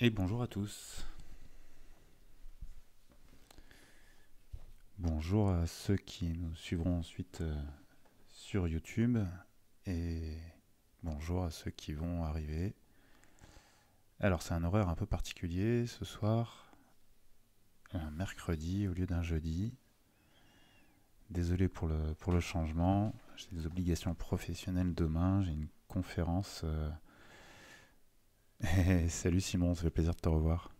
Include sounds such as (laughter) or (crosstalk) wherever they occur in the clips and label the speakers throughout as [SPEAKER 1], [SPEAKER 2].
[SPEAKER 1] et bonjour à tous. Bonjour à ceux qui nous suivront ensuite euh, sur YouTube et bonjour à ceux qui vont arriver. Alors c'est un horaire un peu particulier ce soir, un mercredi au lieu d'un jeudi. Désolé pour le, pour le changement, j'ai des obligations professionnelles demain, j'ai une conférence. Euh, (laughs) salut Simon, ça fait plaisir de te revoir.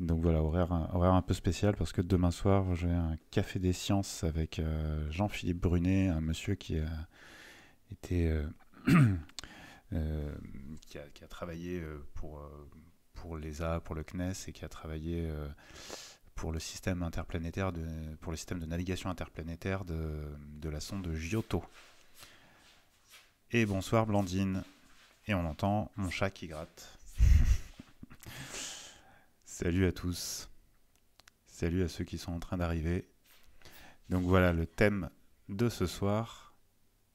[SPEAKER 1] Donc voilà, horaire, un peu spécial parce que demain soir, j'ai un café des sciences avec euh, Jean-Philippe Brunet, un monsieur qui a été. Euh, (clears throat) euh, qui, a, travaillé pour, pour l'ESA, pour le CNES et qui a travaillé pour le système interplanétaire, de, pour le système de navigation interplanétaire de, de la sonde Giotto. Et bonsoir Blandine et on entend mon chat qui gratte. (laughs) Salut à tous. Salut à ceux qui sont en train d'arriver. Donc voilà le thème de ce soir.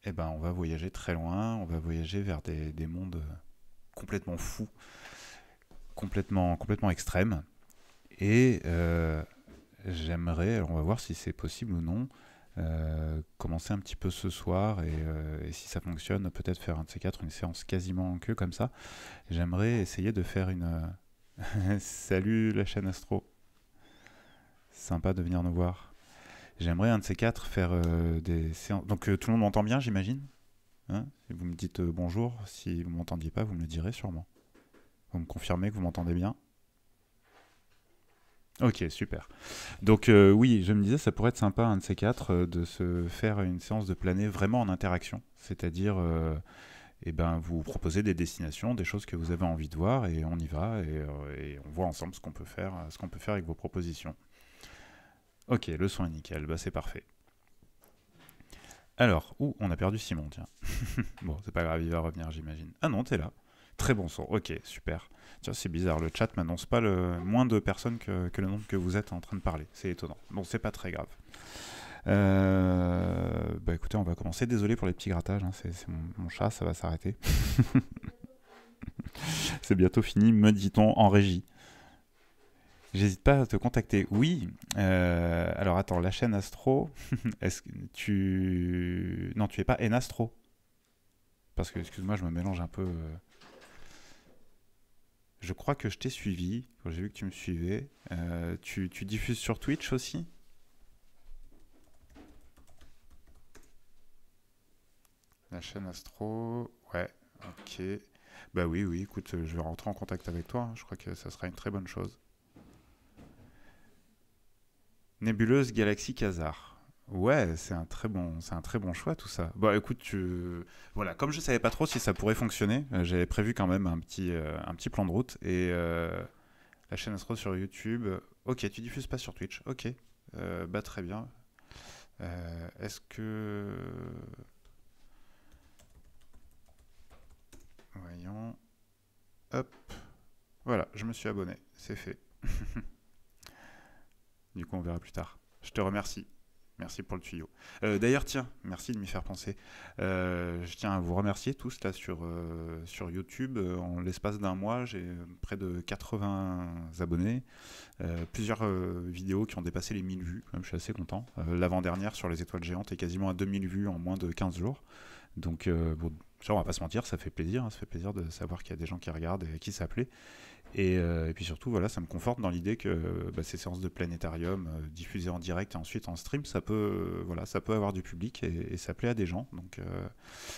[SPEAKER 1] Eh ben, on va voyager très loin. On va voyager vers des, mondes complètement fous, complètement, complètement extrêmes. Et euh, j'aimerais, on va voir si c'est possible ou non, euh, commencer un petit peu ce soir euh, et, si ça fonctionne, peut-être faire un de ces quatre, une séance quasiment en queue comme ça. J'aimerais essayer de faire une. Euh, (laughs) salut la chaîne Astro. Sympa de venir nous voir. J'aimerais un de ces quatre faire des séances. Donc tout le monde m'entend bien, j'imagine hein Vous me dites bonjour. Si vous m'entendiez pas, vous me le direz sûrement. Vous me confirmez que vous m'entendez bien Ok, super. Donc euh, oui, je me disais, ça pourrait être sympa, un de ces quatre, euh, de se faire une séance de planer vraiment en interaction. C'est-à-dire, euh, eh ben, vous proposez des destinations, des choses que vous avez envie de voir, et on y va, et, on voit ensemble ce qu'on peut faire, peut faire avec vos propositions. Ok, le son est nickel, bah, c'est parfait. Alors, où on a perdu Simon, tiens. (laughs) bon, c'est pas grave, il va revenir, j'imagine. Ah non, t'es là. Très bon son, ok, super. Tiens, c'est bizarre, le chat m'annonce pas le moins de personnes que, le nombre que vous êtes en train de parler. C'est étonnant. Bon, c'est pas très grave. Euh, bah écoutez, on va commencer. Désolé pour les petits grattages, hein. c'est mon, chat, ça va s'arrêter. (laughs) c'est bientôt fini, me dit-on en régie. J'hésite pas à te contacter. Oui. Euh, alors attends, la chaîne Astro, (laughs) est-ce que tu... Non, tu es pas Astro. Parce que, excuse-moi, je me mélange un peu. Euh, je crois que je t'ai suivi j'ai vu que tu me suivais. Euh, tu, diffuses sur Twitch aussi La chaîne Astro, ouais, ok. Bah oui, oui, écoute, euh, je vais rentrer en contact avec toi. Hein. Je crois que ça sera une très bonne chose. Nébuleuse Galaxy Khazar. Ouais, c'est un très bon, c'est un très bon choix tout ça. Bon, bah, écoute, tu... voilà, comme je savais pas trop si ça pourrait fonctionner, euh, j'avais prévu quand même un petit, euh, un petit plan de route et euh, la chaîne Astro sur YouTube. Ok, tu diffuses pas sur Twitch. Ok, bah très bien. Est-ce que voyons, hop, voilà, je me suis abonné, c'est fait. (laughs) du coup, on verra plus tard. Je te remercie. Merci pour le tuyau. Euh, d'ailleurs, tiens, merci de m'y faire penser. Euh, je tiens à vous remercier tous là sur, euh, sur YouTube. En l'espace d'un mois, j'ai près de 80 abonnés. plusieurs vidéos qui ont dépassé les 1000 vues. je suis assez content. L'avant-dernière sur les étoiles géantes est quasiment à 2000 vues en moins de 15 jours. Donc, bon, ça, on va pas se mentir, ça fait plaisir. Hein. ça fait plaisir de savoir qu'il y a des gens qui regardent et qui s'appelaient. Euh, et, puis surtout, voilà, ça me conforte dans l'idée que bah, ces séances de planétarium euh, diffusées en direct et ensuite en stream, ça peut, euh, voilà, ça peut avoir du public et, ça plaît à des gens. Donc,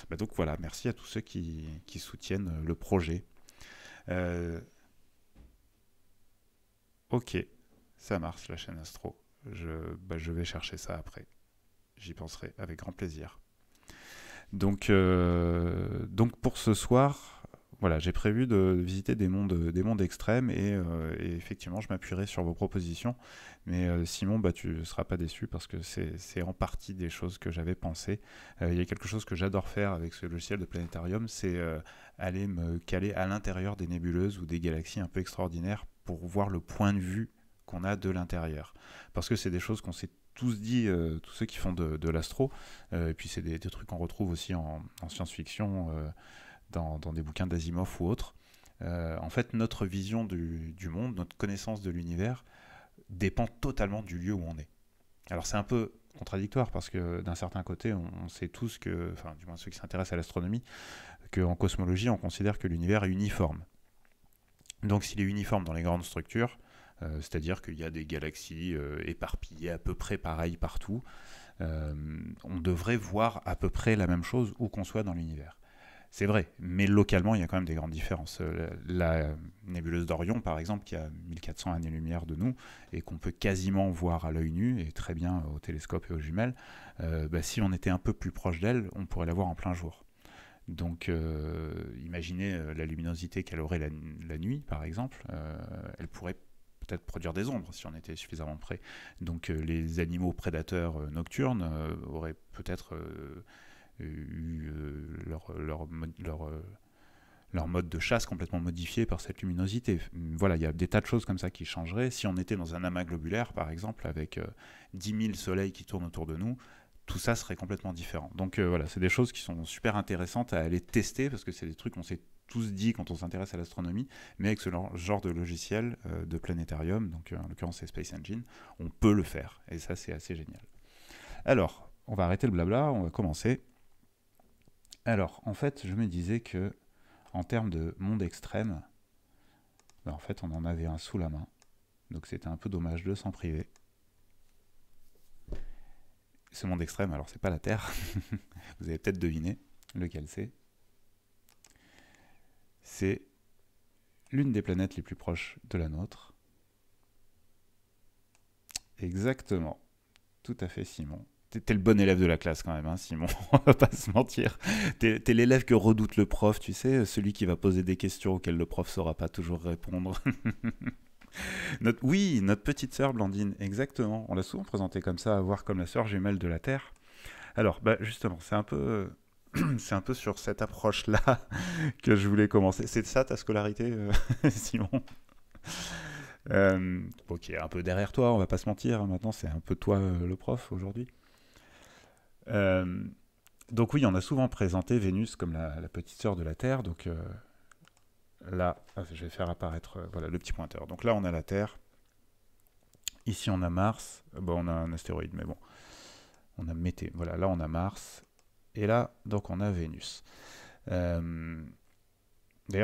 [SPEAKER 1] bah, donc voilà, merci à tous ceux qui, qui soutiennent le projet. ok, ça marche la chaîne Astro. Je, bah, je vais chercher ça après. J'y penserai avec grand plaisir. Donc, donc pour ce soir, voilà, j'ai prévu de visiter des mondes, des mondes extrêmes et, euh, effectivement, je m'appuierai sur vos propositions. Mais euh, Simon, bah, tu ne seras pas déçu parce que c'est en partie des choses que j'avais pensé. Euh, il y a quelque chose que j'adore faire avec ce logiciel de planétarium, c'est aller me caler à l'intérieur des nébuleuses ou des galaxies un peu extraordinaires pour voir le point de vue qu'on a de l'intérieur. Parce que c'est des choses qu'on s'est tous dit, tous ceux qui font de, l'astro, et puis c'est des, trucs qu'on retrouve aussi en science-fiction, dans, des bouquins d'Asimov ou autres. Euh, en fait, notre vision du, monde, notre connaissance de l'univers dépend totalement du lieu où on est. Alors c'est un peu contradictoire parce que d'un certain côté, on, sait tous que, enfin du moins ceux qui s'intéressent à l'astronomie, qu'en cosmologie, on considère que l'univers est uniforme. Donc s'il est uniforme dans les grandes structures, euh, c'est-à-dire qu'il y a des galaxies euh, éparpillées à peu près pareilles partout, on devrait voir à peu près la même chose où qu'on soit dans l'univers. C'est vrai, mais localement, il y a quand même des grandes différences. Euh, la, nébuleuse d'Orion, par exemple, qui a 1400 années-lumière de nous et qu'on peut quasiment voir à l'œil nu et très bien euh, au télescope et aux jumelles, euh, bah, si on était un peu plus proche d'elle, on pourrait la voir en plein jour. Donc imaginez la luminosité qu'elle aurait la, nuit, par exemple, elle pourrait peut-être produire des ombres si on était suffisamment près. Donc les animaux prédateurs nocturnes auraient peut-être eu euh, leur, euh, leur, mode de chasse complètement modifié par cette luminosité. Voilà, il y a des tas de choses comme ça qui changeraient. Si on était dans un amas globulaire, par exemple, avec 10 euh, 000 soleils qui tournent autour de nous, tout ça serait complètement différent. Donc voilà, c'est des choses qui sont super intéressantes à aller tester parce que c'est des trucs qu'on s'est tous dit quand on s'intéresse à l'astronomie, mais avec ce genre de logiciel de planétarium, donc en l'occurrence c'est Space Engine, on peut le faire et ça c'est assez génial. Alors, on va arrêter le blabla, on va commencer alors, en fait, je me disais que en termes de monde extrême, bah, en fait, on en avait un sous la main. Donc c'était un peu dommage de s'en priver. Ce monde extrême, alors c'est pas la Terre. (laughs) Vous avez peut-être deviné lequel c'est. C'est l'une des planètes les plus proches de la nôtre. Exactement. Tout à fait, Simon. T'es le bon élève de la classe quand même, hein, Simon, (laughs) on va pas se mentir. T'es l'élève que redoute le prof, tu sais, celui qui va poser des questions auxquelles le prof saura pas toujours répondre. (laughs) notre, oui, notre petite sœur Blandine, exactement. On l'a souvent présentée comme ça, à voir comme la sœur jumelle de la Terre. Alors, bah, justement, c'est un peu... (clears throat) C'est un peu sur cette approche-là (laughs) que je voulais commencer. C'est ça ta scolarité, euh, Simon euh, Ok, un peu derrière toi, on va pas se mentir. Maintenant, c'est un peu toi euh, le prof aujourd'hui. Euh, donc oui, on a souvent présenté Vénus comme la, petite sœur de la Terre. Donc euh, là, ah, je vais faire apparaître euh, voilà, le petit pointeur. Donc là, on a la Terre. Ici, on a Mars. Bon, on a un astéroïde, mais bon. On a Mété. Voilà, là, on a Mars. Et là, donc, on a Vénus. D'ailleurs,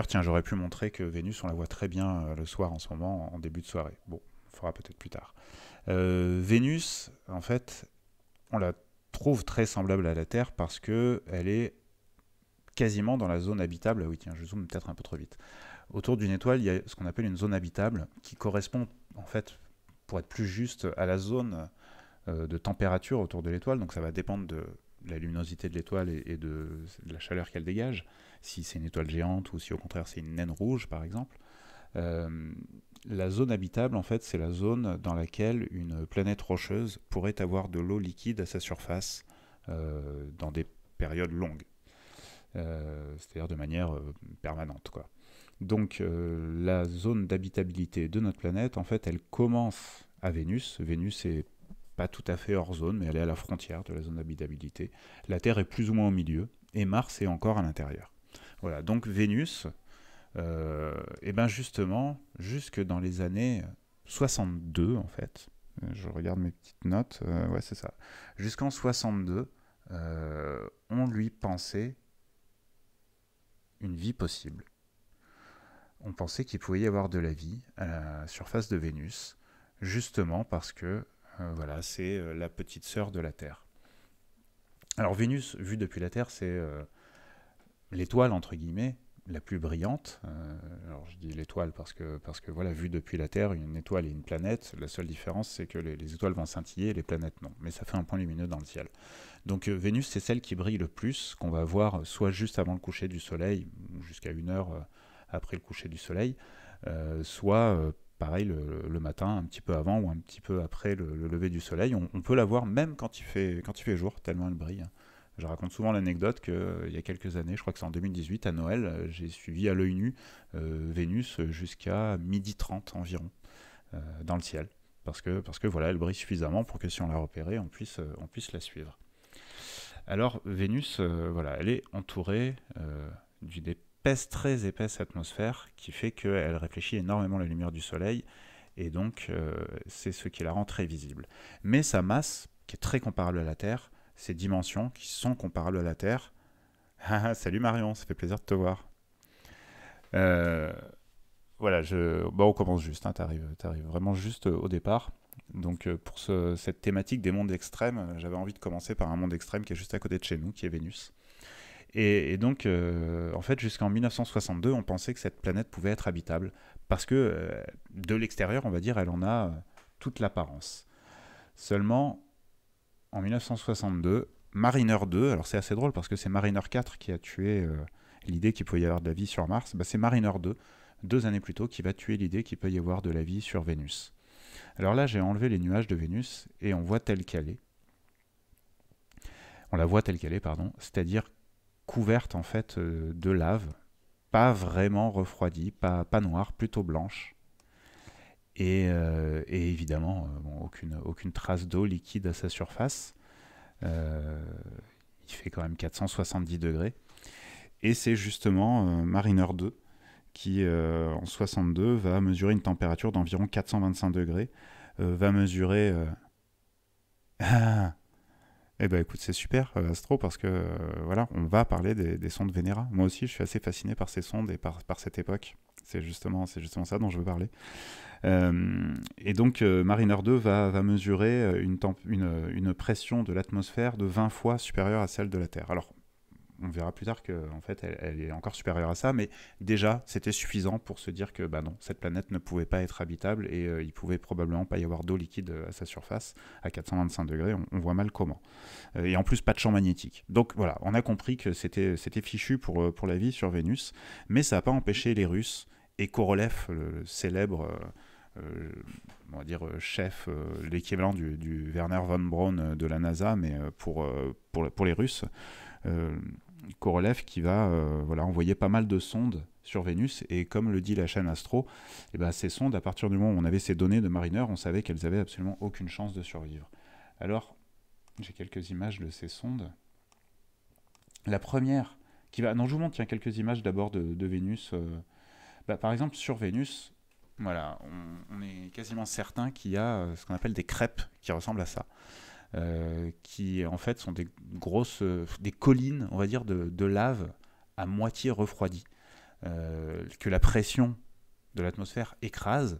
[SPEAKER 1] tiens, j'aurais pu montrer que Vénus, on la voit très bien le soir en ce moment, en début de soirée. Bon, on fera peut-être plus tard. Vénus, en fait, on l'a trouve très semblable à la Terre parce que elle est quasiment dans la zone habitable. Ah oui, tiens, je zoome peut-être un peu trop vite. Autour d'une étoile, il y a ce qu'on appelle une zone habitable qui correspond, en fait, pour être plus juste, à la zone euh, de température autour de l'étoile. Donc ça va dépendre de la luminosité de l'étoile et, de la chaleur qu'elle dégage, si c'est une étoile géante ou si au contraire c'est une naine rouge par exemple. Euh, la zone habitable, en fait, c'est la zone dans laquelle une planète rocheuse pourrait avoir de l'eau liquide à sa surface euh, dans des périodes longues, euh, c'est-à-dire de manière euh, permanente. Donc la zone d'habitabilité de notre planète, en fait, elle commence à Vénus. Vénus est pas tout à fait hors zone, mais elle est à la frontière de la zone d'habitabilité. La Terre est plus ou moins au milieu, et Mars est encore à l'intérieur. Voilà, donc Vénus, euh, et bien justement, jusque dans les années 62, en fait, euh, je regarde mes petites notes, euh, ouais, c'est ça. Jusqu'en 62, on lui pensait une vie possible. On pensait qu'il pouvait y avoir de la vie à la surface de Vénus, justement parce que voilà, c'est la petite sœur de la Terre. Alors Vénus, vue depuis la Terre, c'est l'étoile entre guillemets la plus brillante. Euh, alors je dis l'étoile parce que, parce que voilà, vu depuis la Terre, une étoile et une planète, la seule différence c'est que les, étoiles vont scintiller et les planètes non. Mais ça fait un point lumineux dans le ciel. Donc euh, Vénus, c'est celle qui brille le plus, qu'on va voir soit juste avant le coucher du soleil, jusqu'à une heure euh, après le coucher du soleil, soit pareil le, matin, un petit peu avant ou un petit peu après le, lever du soleil. On, peut la voir même quand il fait, quand il fait jour, tellement elle brille. Hein. Je raconte souvent l'anecdote qu'il euh, y a quelques années, je crois que c'est en 2018, à Noël, euh, j'ai suivi à l'œil nu euh, Vénus jusqu'à midi 30 environ dans le ciel. Parce que, parce que voilà, elle brille suffisamment pour que si on l'a repérée, on puisse, on puisse la suivre. Alors Vénus, voilà, elle est entourée d'une épaisse, très épaisse atmosphère qui fait qu'elle réfléchit énormément la lumière du Soleil et donc c'est ce qui la rend très visible. Mais sa masse, qui est très comparable à la Terre, ces dimensions qui sont comparables à la Terre. (laughs) Ah, salut Marion, ça fait plaisir de te voir. Euh, voilà, je... Bon, bah, on commence juste, hein, tu arrives, vraiment juste au départ. Donc euh, pour cette thématique des mondes extrêmes, euh, j'avais envie de commencer par un monde extrême qui est juste à côté de chez nous, qui est Vénus. Et, donc, en fait, jusqu'en 1962, on pensait que cette planète pouvait être habitable, parce que de l'extérieur, on va dire, elle en a toute l'apparence. Seulement, en 1962, Mariner 2, alors c'est assez drôle parce que c'est Mariner 4 qui a tué euh, l'idée qu'il peut y avoir de la vie sur Mars, bah, c'est Mariner 2, deux années plus tôt, qui va tuer l'idée qu'il peut y avoir de la vie sur Vénus. Alors là, j'ai enlevé les nuages de Vénus et on voit telle qu'elle est. On la voit telle qu'elle est, pardon, c'est-à-dire couverte en fait euh, de lave, pas vraiment refroidie, pas noire, plutôt blanche. Euh, et, évidemment euh, aucune, aucune trace d'eau liquide à sa surface. Euh, il fait quand même 470 degrés. Et c'est justement Mariner 2 qui, en 62, va mesurer une température d'environ 425 degrés, va mesurer... et (laughs) ah! eh ben écoute, c'est super, Astro, parce que voilà, on va parler des, sondes Vénéra. Moi aussi, je suis assez fasciné par ces sondes et par, par cette époque. C'est justement, c'est justement ça dont je veux parler. Euh, et donc euh, Mariner 2 va, mesurer euh, une, pression de l'atmosphère de 20 fois supérieure à celle de la Terre. Alors on verra plus tard qu'en en fait elle, est encore supérieure à ça, mais déjà c'était suffisant pour se dire que bah non, cette planète ne pouvait pas être habitable et il il pouvait probablement pas y avoir d'eau liquide à sa surface à 425 degrés, on, voit mal comment. et en plus pas de champ magnétique. Donc voilà, on a compris que c'était fichu pour, pour la vie sur Vénus, mais ça n'a pas empêché les Russes et Korolev, le célèbre euh, euh, on va dire euh, chef, l'équivalent du, Werner von Braun de la NASA, mais pour, pour, les Russes. Korolev qui va voilà, envoyer pas mal de sondes sur Vénus, et comme le dit la chaîne Astro, eh ben, ces sondes, à partir du moment où on avait ces données de Mariner, on savait qu'elles avaient absolument aucune chance de survivre. Alors, j'ai quelques images de ces sondes. La première qui va... Non, je vous montre quelques images d'abord de, Vénus. Bah, par exemple, sur Vénus, voilà, on, est quasiment certain qu'il y a euh, ce qu'on appelle des crêpes qui ressemblent à ça. Euh, qui en fait sont des grosses, euh, des collines, on va dire, de, lave à moitié refroidie, que la pression de l'atmosphère écrase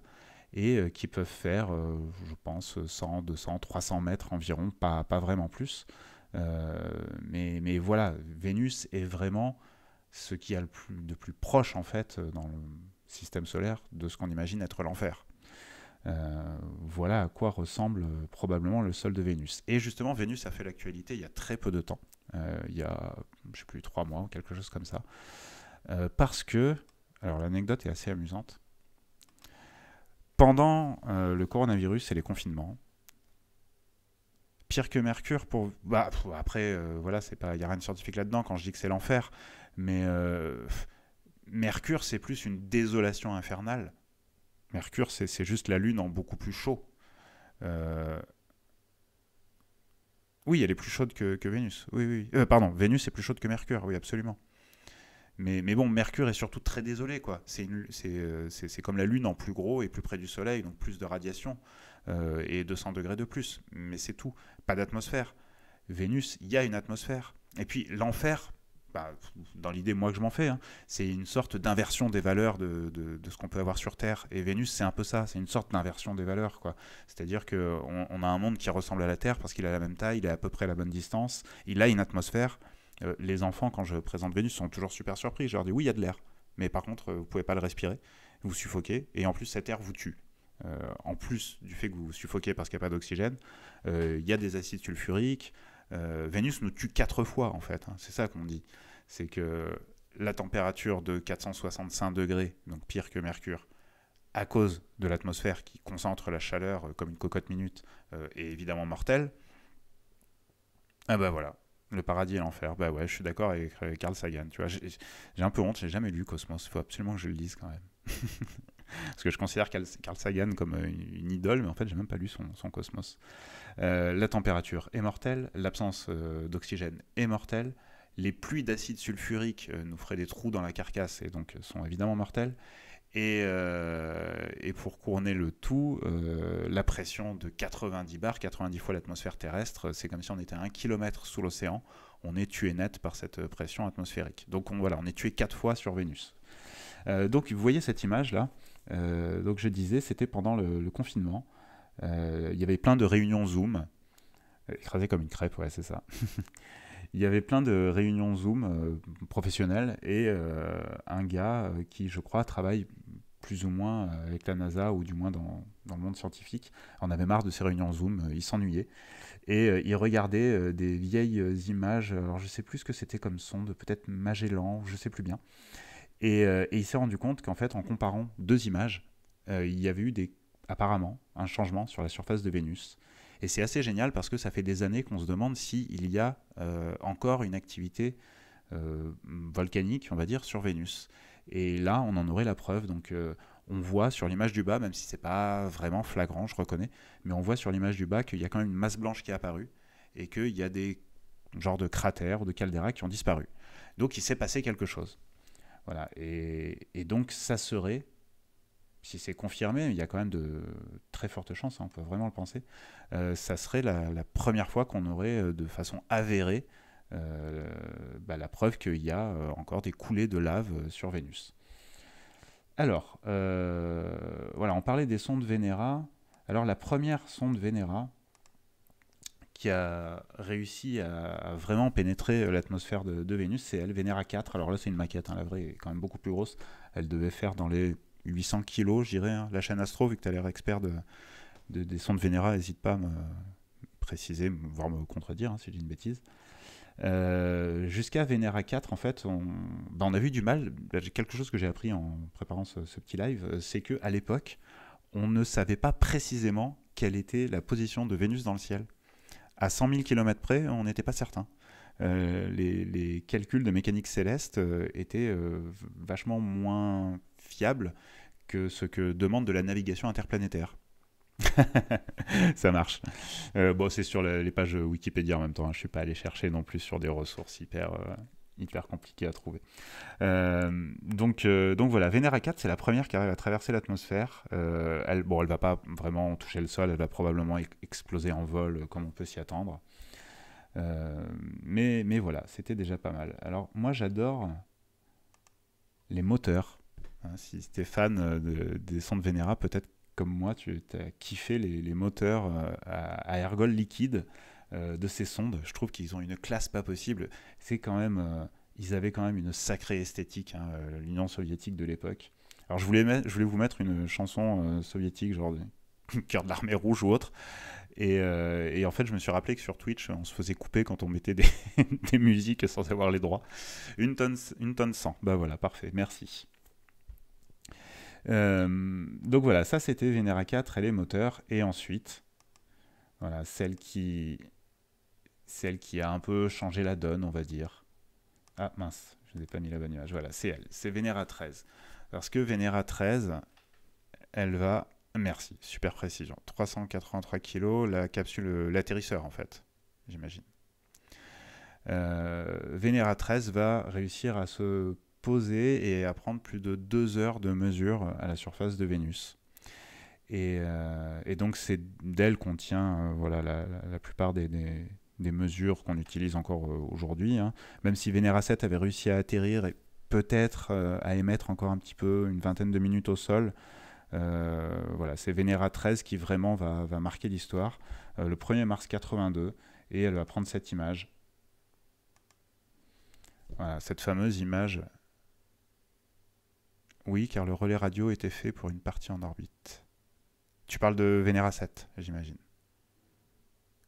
[SPEAKER 1] et qui peuvent faire, je pense, 100, 200, 300 mètres environ, pas, pas vraiment plus. mais, mais voilà, Vénus est vraiment ce qui a le plus, de plus proche en fait euh, dans le système solaire de ce qu'on imagine être l'enfer. Euh, voilà à quoi ressemble euh, probablement le sol de Vénus. Et justement, Vénus a fait l'actualité il y a très peu de temps, il y a, je sais plus, trois mois ou quelque chose comme ça, parce que, alors l'anecdote est assez amusante, pendant le coronavirus et les confinements, pire que Mercure pour bah après euh, voilà c'est pas il y a rien de scientifique là-dedans quand je dis que c'est l'enfer mais euh, Mercure c'est plus une désolation infernale Mercure c'est juste la lune en beaucoup plus chaud euh, oui elle est plus chaude que, Vénus oui oui pardon Vénus est plus chaude que Mercure oui absolument mais, mais bon, Mercure est surtout très désolé, quoi. C'est comme la Lune en plus gros et plus près du Soleil, donc plus de radiation. Euh, et 200 degrés de plus. Mais c'est tout. Pas d'atmosphère. Vénus, il y a une atmosphère. Et puis l'enfer, bah, dans l'idée moi que je m'en fais, hein, c'est une sorte d'inversion des valeurs de, ce qu'on peut avoir sur Terre. Et Vénus, c'est un peu ça, c'est une sorte d'inversion des valeurs. C'est-à-dire qu'on on a un monde qui ressemble à la Terre parce qu'il a la même taille, il est à peu près la bonne distance, il a une atmosphère. Euh, les enfants, quand je présente Vénus, sont toujours super surpris. Je leur dis oui, il y a de l'air. Mais par contre, euh, vous pouvez pas le respirer, vous suffoquez, et en plus, cet air vous tue. Euh, en plus du fait que vous, vous suffoquez parce qu'il n'y a pas d'oxygène, euh, il y a des acides sulfuriques. Euh, Vénus nous tue quatre fois en fait, hein. c'est ça qu'on dit. C'est que la température de 465 degrés, donc pire que Mercure, à cause de l'atmosphère qui concentre la chaleur comme une cocotte minute, est évidemment mortelle. Ah ben voilà, le paradis et l'enfer. Bah ouais, je suis d'accord avec Carl Sagan. Tu vois, j'ai un peu honte, j'ai jamais lu Cosmos. Il faut absolument que je le dise quand même. (laughs) (laughs) parce que je considère Carl, Sagan comme euh, une, idole, mais en fait, j'ai même pas lu son, Cosmos. Euh, la température est mortelle, l'absence euh, d'oxygène est mortelle, les pluies d'acide sulfurique nous feraient des trous dans la carcasse et donc sont évidemment mortelles. Et, pour couronner le tout, la pression de 90 bars, 90 fois l'atmosphère terrestre, c'est comme si on était à 1 km sous l'océan, on est tué net par cette pression atmosphérique. Donc voilà, on est tué quatre fois sur Vénus. donc vous voyez cette image là, euh, donc je disais, c'était pendant le, confinement. Euh, il y avait plein de réunions Zoom. Euh, Écrasé comme une crêpe, ouais, c'est ça. (laughs) il y avait plein de réunions Zoom professionnelles et un gars qui, je crois, travaille plus ou moins avec la NASA ou du moins dans, le monde scientifique en avait marre de ces réunions Zoom, il s'ennuyait et il regardait des vieilles images, alors je sais plus ce que c'était comme sonde, peut-être Magellan, je ne sais plus bien. Euh, et, il s'est rendu compte qu'en fait, en comparant deux images, euh, il y avait eu des, apparemment un changement sur la surface de Vénus. Et c'est assez génial parce que ça fait des années qu'on se demande s'il y a euh, encore une activité volcanique, on va dire, sur Vénus. Et là, on en aurait la preuve. Donc, on voit sur l'image du bas, même si ce c'est pas vraiment flagrant, je reconnais, mais on voit sur l'image du bas qu'il y a quand même une masse blanche qui est apparue et qu'il y a des genres de cratères ou de caldeiras qui ont disparu. Donc, il s'est passé quelque chose. Voilà. Et, donc, ça serait, si c'est confirmé, il y a quand même de très fortes chances, hein, on peut vraiment le penser, euh, ça serait la, première fois qu'on aurait euh, de façon avérée euh, bah, la preuve qu'il y a encore des coulées de lave sur Vénus. Alors, voilà, on parlait des sondes Vénéra. Alors, la première sonde Vénéra, qui a réussi à, vraiment pénétrer euh, l'atmosphère de, Vénus, c'est elle, Vénéra 4 Alors là, c'est une maquette, hein, la vraie est quand même beaucoup plus grosse. Elle devait faire dans les 800 kilos, je dirais. Hein. La chaîne Astro, vu que tu as l'air expert de, des sons de Vénéra, n'hésite pas à me préciser, voire me contredire hein, si j'ai une bêtise. Euh, jusqu'à Vénéra 4, en fait, on, bah, a vu du mal. Bah, quelque chose que j'ai appris en préparant ce, petit live, euh, c'est que à l'époque, on ne savait pas précisément quelle était la position de Vénus dans le ciel à 100 000 km près, on n'était pas certain. Euh, les, calculs de mécanique céleste euh, étaient euh, vachement moins fiables que ce que demande de la navigation interplanétaire. (laughs) ça marche. bon, c'est sur les pages Wikipédia en même temps. Hein. Je ne suis pas allé chercher non plus sur des ressources hyper hyper compliqué à trouver. Euh, donc, euh, donc voilà, Venera 4, c'est la première qui arrive à traverser l'atmosphère. Euh, elle, bon, elle va pas vraiment toucher le sol, elle va probablement exploser en vol comme on peut s'y attendre. mais, voilà, c'était déjà pas mal. Alors moi j'adore les moteurs. Hein, si tu es fan de, des sons de peut-être comme moi, tu as kiffé les, moteurs à, à ergol liquide. Euh, de ces sondes. Je trouve qu'ils ont une classe pas possible. C'est quand même, euh, ils avaient quand même une sacrée esthétique, hein, euh, l'Union soviétique de l'époque. Alors je voulais, je voulais vous mettre une chanson soviétique, genre (laughs) cœur de l'armée rouge ou autre. Et, en fait, je me suis rappelé que sur Twitch, on se faisait couper quand on mettait des, (laughs) musiques sans avoir les droits. Une tonne, une tonne 100. Bah voilà, parfait, merci. donc voilà, ça c'était Venera 4 et les moteurs. Et ensuite, voilà, celle qui celle qui a un peu changé la donne, on va dire. Ah mince, je n'ai pas mis la bonne image. Voilà, c'est elle, c'est Vénéra 13. Parce que Vénéra 13, elle va... Merci, super précision. 383 kg, la capsule, l'atterrisseur en fait, j'imagine. Euh, Vénéra 13 va réussir à se poser et à prendre plus de deux heures de mesure à la surface de Vénus. Et, euh, donc c'est d'elle qu'on tient euh, voilà, la, plupart des des mesures qu'on utilise encore euh, aujourd'hui. Hein. Même si Venera 7 avait réussi à atterrir et peut-être euh, à émettre encore un petit peu une vingtaine de minutes au sol, euh, voilà, c'est Venera 13 qui vraiment va, marquer l'histoire le 1er mars 82 et elle va prendre cette image. Voilà, cette fameuse image. Oui, car le relais radio était fait pour une partie en orbite. Tu parles de Venera 7, j'imagine.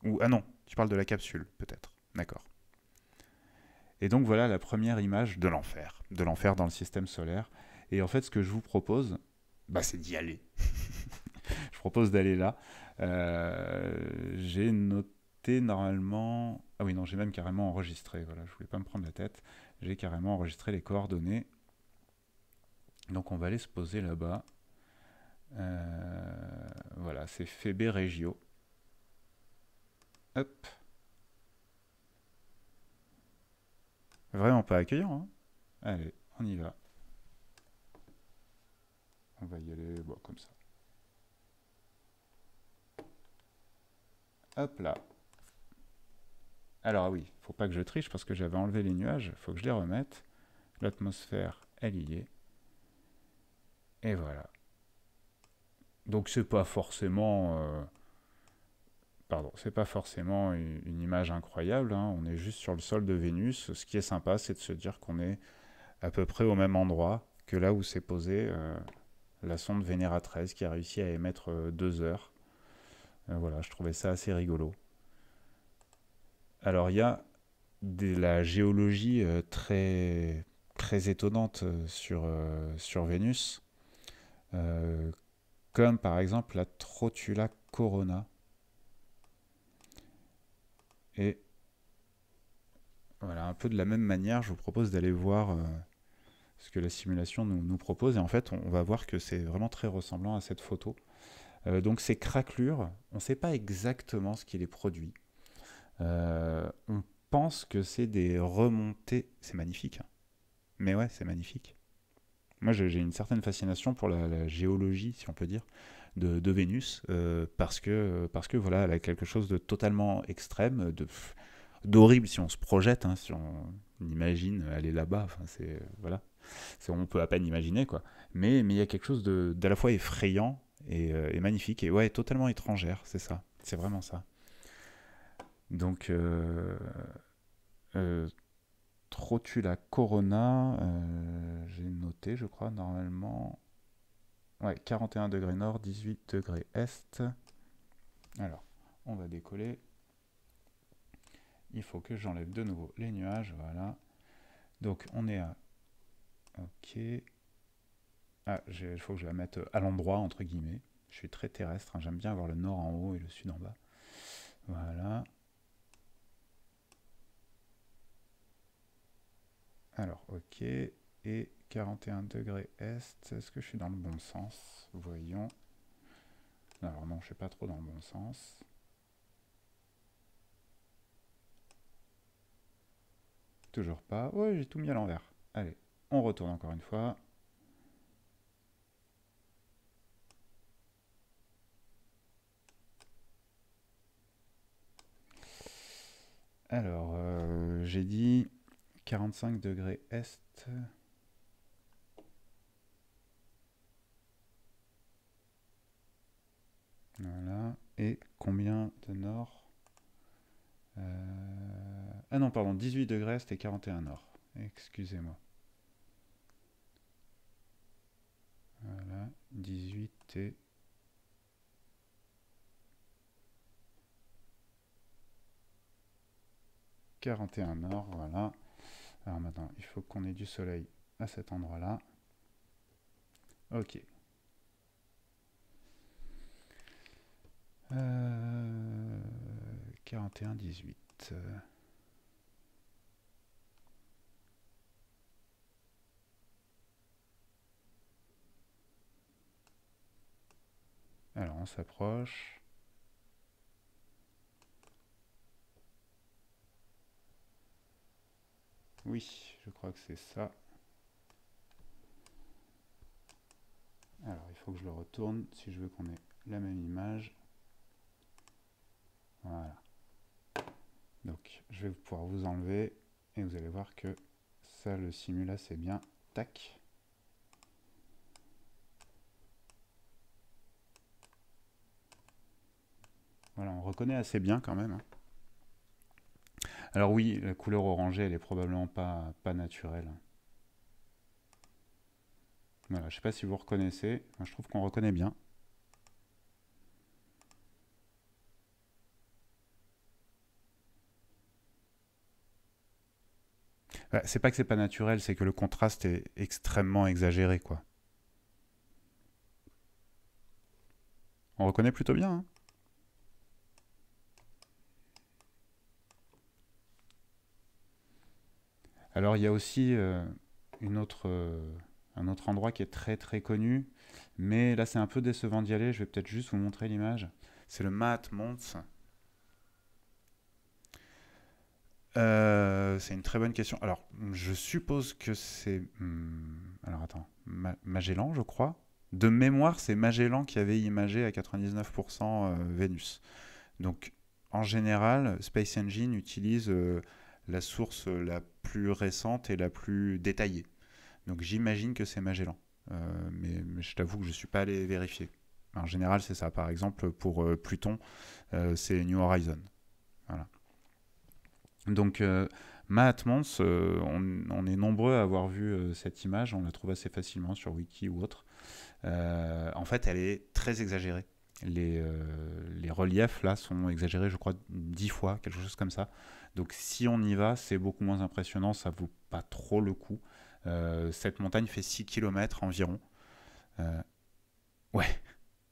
[SPEAKER 1] Ou ah non, tu parles de la capsule, peut-être. D'accord. Et donc voilà la première image de l'enfer, de l'enfer dans le système solaire. Et en fait, ce que je vous propose, bah, c'est d'y aller. (laughs) je propose d'aller là. Euh, j'ai noté normalement. Ah oui, non, j'ai même carrément enregistré. Voilà, je voulais pas me prendre la tête. J'ai carrément enregistré les coordonnées. Donc on va aller se poser là-bas. Euh, voilà, c'est Fébé Régio. Vraiment pas accueillant. Hein. Allez, on y va. On va y aller comme ça. Hop là. Alors oui, faut pas que je triche parce que j'avais enlevé les nuages, faut que je les remette. L'atmosphère, elle y est. Et voilà. Donc c'est pas forcément... Euh, pardon, c'est pas forcément une image incroyable, hein. on est juste sur le sol de Vénus. Ce qui est sympa, c'est de se dire qu'on est à peu près au même endroit que là où s'est posée euh, la sonde Vénéra 13 qui a réussi à émettre euh, deux heures. Euh, voilà, je trouvais ça assez rigolo. Alors il y a de la géologie très, étonnante sur Vénus, comme par exemple la Trotula corona. Et voilà, un peu de la même manière, je vous propose d'aller voir euh, ce que la simulation nous, propose. Et en fait, on, va voir que c'est vraiment très ressemblant à cette photo. Euh, donc ces craquelures, on ne sait pas exactement ce qui les produit. Euh, on pense que c'est des remontées. C'est magnifique. Hein. Mais ouais, c'est magnifique. Moi, j'ai une certaine fascination pour la géologie, si on peut dire de, Vénus, euh, parce, que, parce que voilà, elle a quelque chose de totalement extrême, de d'horrible si on se projette, hein, si on imagine aller là-bas. Enfin, c'est voilà, c'est on peut à peine imaginer quoi. Mais mais il y a quelque chose de d'à la fois effrayant et, euh, magnifique et ouais totalement étrangère, c'est ça, c'est vraiment ça. Donc euh, euh, Trotula Corona, euh, j'ai noté je crois normalement ouais, 41 degrés nord, 18 degrés est. Alors, on va décoller. Il faut que j'enlève de nouveau les nuages, voilà. Donc on est à... Ok. Ah, il faut que je la mette à l'endroit, entre guillemets. Je suis très terrestre, hein. j'aime bien avoir le nord en haut et le sud en bas. Voilà. Alors, ok. Et 41 degrés est. Est-ce que je suis dans le bon sens Voyons. Alors non, je suis pas trop dans le bon sens. Toujours pas. Ouais, j'ai tout mis à l'envers. Allez, on retourne encore une fois. Alors, euh, j'ai dit 45 degrés est. Voilà. Et combien de nord euh, Ah non, pardon, 18 degrés c'était 41 nord. Excusez-moi. Voilà, 18 et... « 41 nord », voilà. Alors maintenant, il faut qu'on ait du soleil à cet endroit-là. Ok, Euh, un 41, 18. Alors on s'approche. Oui, je crois que c'est ça. Alors il faut que je le retourne si je veux qu'on ait la même image. Voilà. Donc je vais pouvoir vous enlever et vous allez voir que ça le simula c'est bien. Tac. Voilà, on reconnaît assez bien quand même. Hein. Alors oui, la couleur orangée, elle est probablement pas, pas naturelle. Voilà, je ne sais pas si vous reconnaissez. je trouve qu'on reconnaît bien. c'est pas que c'est pas naturel, c'est que le contraste est extrêmement exagéré, quoi. On reconnaît plutôt bien. Hein. Alors il y a aussi euh, une autre, euh, un autre endroit qui est très très connu, mais là c'est un peu décevant d'y aller, je vais peut-être juste vous montrer l'image. C'est le Matt Mons, Euh, c'est une très bonne question. Alors, je suppose que c'est. Hmm, alors, attends. Magellan, je crois. De mémoire, c'est Magellan qui avait imagé à 99% euh, Vénus. Donc, en général, Space Engine utilise euh, la source la plus récente et la plus détaillée. Donc, j'imagine que c'est Magellan. mais, je t'avoue que je ne suis pas allé vérifier. En général, c'est ça. Par exemple, pour Pluton, c'est New Horizon. Voilà. Donc, euh, Matt Mons, euh, on, est nombreux à avoir vu euh, cette image, on la trouve assez facilement sur Wiki ou autre. en fait, elle est très exagérée. Les, les reliefs là sont exagérés, je crois, dix fois, quelque chose comme ça. Donc si on y va, c'est beaucoup moins impressionnant, ça vaut pas trop le coup. cette montagne fait 6 km environ. ouais,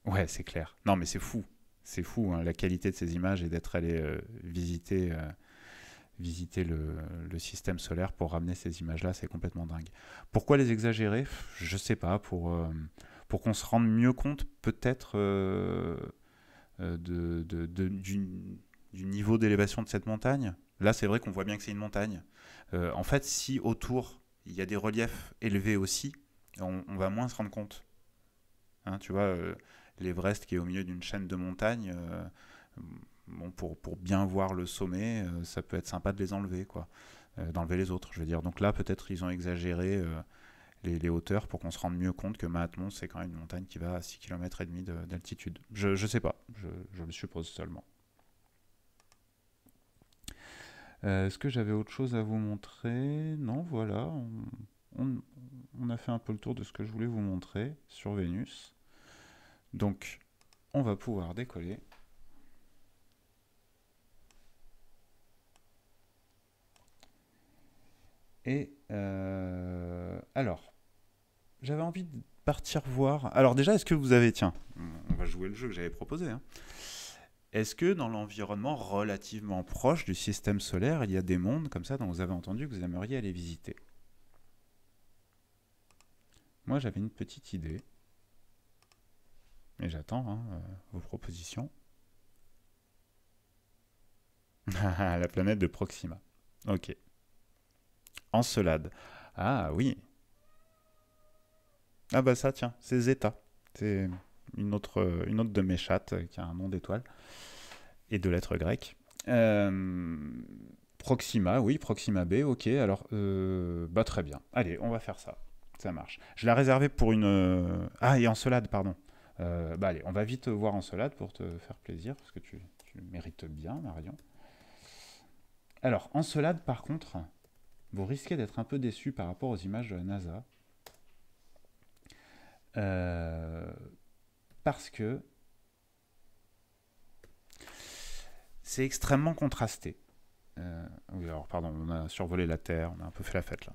[SPEAKER 1] ouais, c'est clair. Non mais c'est fou, c'est fou hein, la qualité de ces images et d'être allé visiter visiter le, système solaire pour ramener ces images-là, c'est complètement dingue. Pourquoi les exagérer Je ne sais pas, pour, euh, pour qu'on se rende mieux compte peut-être euh, euh, de, du, niveau d'élévation de cette montagne. Là, c'est vrai qu'on voit bien que c'est une montagne. en fait, si autour, il y a des reliefs élevés aussi, on, va moins se rendre compte. Hein, tu vois, l'Everest qui est au milieu d'une chaîne de montagnes pour, bien voir le sommet, euh, ça peut être sympa de les enlever, quoi, euh, d'enlever les autres, je veux dire. Donc là, peut-être ils ont exagéré euh, les, hauteurs pour qu'on se rende mieux compte que Mahatmon, c'est quand même une montagne qui va à 6 km et demi d'altitude. Je ne sais pas, je, le suppose seulement. Est-ce que j'avais autre chose à vous montrer Non, voilà, on, a fait un peu le tour de ce que je voulais vous montrer sur Vénus. Donc, on va pouvoir décoller. Et euh, alors, j'avais envie de partir voir. Alors déjà, est-ce que vous avez, tiens, on va jouer le jeu que j'avais proposé. Hein. Est-ce que dans l'environnement relativement proche du système solaire, il y a des mondes comme ça dont vous avez entendu que vous aimeriez aller visiter Moi, j'avais une petite idée. Mais j'attends hein, euh, vos propositions. (laughs) la planète de Proxima. Ok. Encelade. Ah oui. Ah bah ça, tiens, c'est Zeta. C'est une autre, une autre de mes chattes euh, qui a un nom d'étoile et de lettres grecques. Euh, Proxima, oui, Proxima B, ok. Alors, euh, bah très bien. Allez, on va faire ça. Ça marche. Je l'ai réservé pour une... Ah, et Encelade, pardon. bah allez, on va vite voir Encelade pour te faire plaisir, parce que tu, tu mérites bien, Marion. Alors, Encelade, par contre, vous risquez d'être un peu déçu par rapport aux images de la NASA. Euh, parce que c'est extrêmement contrasté. Euh, oui, alors pardon, on a survolé la Terre, on a un peu fait la fête là.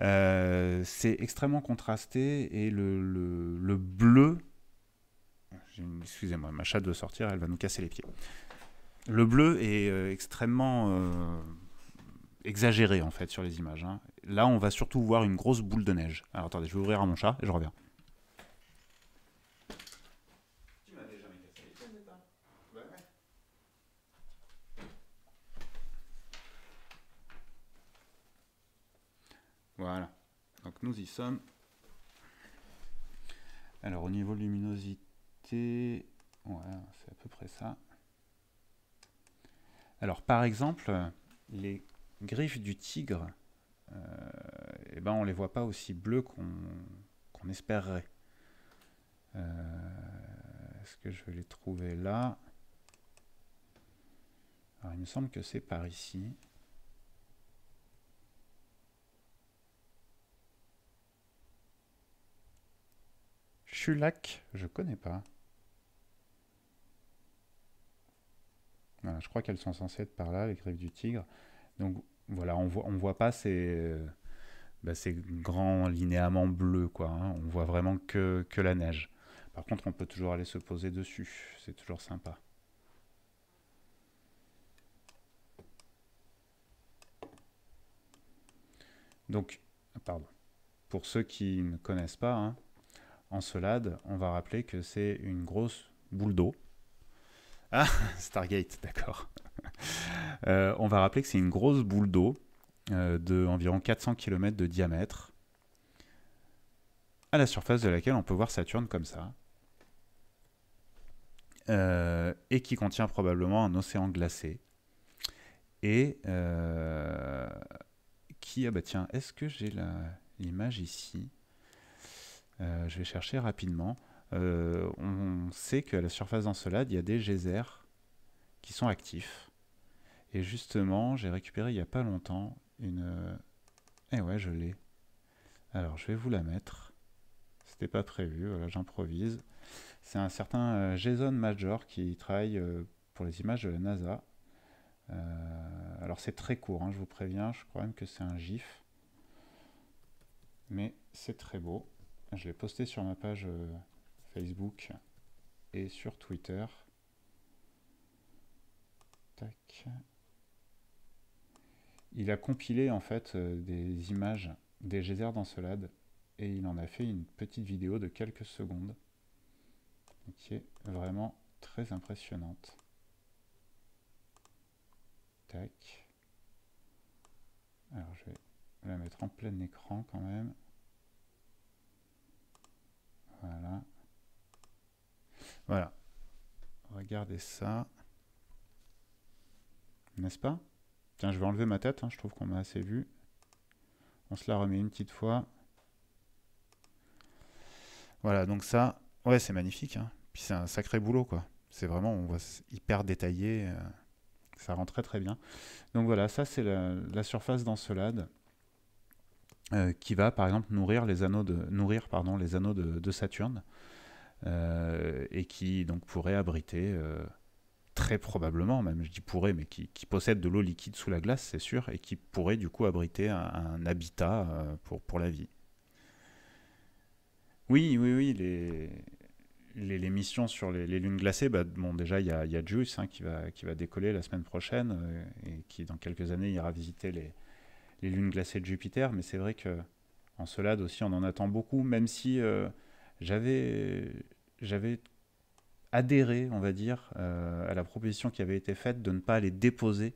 [SPEAKER 1] Euh, c'est extrêmement contrasté et le, bleu. Excusez-moi, ma chatte doit sortir, elle va nous casser les pieds. Le bleu est extrêmement exagéré en fait sur les images. Hein. Là, on va surtout voir une grosse boule de neige. Alors attendez, je vais ouvrir à mon chat et je reviens. Voilà. Donc nous y sommes. Alors au niveau luminosité, voilà, c'est à peu près ça. Alors par exemple, les griffes du tigre, euh, eh ben on ne les voit pas aussi bleus qu'on espérerait. Euh, est-ce que je vais les trouver là il me semble que c'est par ici. Chulac, je connais pas. Voilà, je crois qu'elles sont censées être par là, les griffes du tigre. Donc voilà, on voit, on voit pas ces, bah, grands linéaments bleus, quoi. Hein. On voit vraiment que, que la neige. Par contre, on peut toujours aller se poser dessus. C'est toujours sympa. Donc, pardon. Pour ceux qui ne connaissent pas, hein, Encelade, on va rappeler que c'est une grosse boule d'eau. Ah, (laughs) Stargate, d'accord. Euh, on va rappeler que c'est une grosse boule d'eau d'environ euh, de environ 400 km de diamètre, à la surface de laquelle on peut voir Saturne comme ça, euh, et qui contient probablement un océan glacé. Et qui, ah bah tiens, est-ce que j'ai l'image ici Je vais chercher rapidement. on sait qu'à la surface d'Encelade, il y a des geysers qui sont actifs. Et justement, j'ai récupéré il n'y a pas longtemps une... Euh, eh ouais, je l'ai. Alors, je vais vous la mettre. C'était pas prévu, j'improvise. C'est un certain euh, Jason Major qui travaille euh, pour les images de la NASA. alors, c'est très court, hein, je vous préviens. Je crois même que c'est un GIF. Mais c'est très beau. Je l'ai posté sur ma page Facebook et sur Twitter. Tac il a compilé en fait euh, des images des geysers d'encelade et il en a fait une petite vidéo de quelques secondes qui est vraiment très impressionnante. Tac. Alors je vais la mettre en plein écran quand même. Voilà. Voilà. Regardez ça. N'est-ce pas Tiens, je vais enlever ma tête, hein, je trouve qu'on m'a assez vu. On se la remet une petite fois. Voilà, donc ça, ouais, c'est magnifique. Hein. Puis c'est un sacré boulot, quoi. C'est vraiment, on voit hyper détaillé. Euh, ça rend très très bien. Donc voilà, ça c'est la, surface d'Encelade euh, qui va par exemple nourrir les anneaux de, nourrir, pardon, les anneaux de, Saturne euh, et qui donc pourrait abriter très probablement, même je dis pourrait, mais qui, possède de l'eau liquide sous la glace, c'est sûr, et qui pourrait du coup abriter un, habitat euh, pour, pour la vie. Oui, oui, oui, les, les, missions sur les, lunes glacées, bah, bon, déjà il y a, Juice hein, qui, va, qui va décoller la semaine prochaine, euh, et qui dans quelques années ira visiter les, les lunes glacées de Jupiter, mais c'est vrai que en Solade aussi on en attend beaucoup, même si euh, j'avais j'avais adhérer, on va dire, euh, à la proposition qui avait été faite de ne pas aller déposer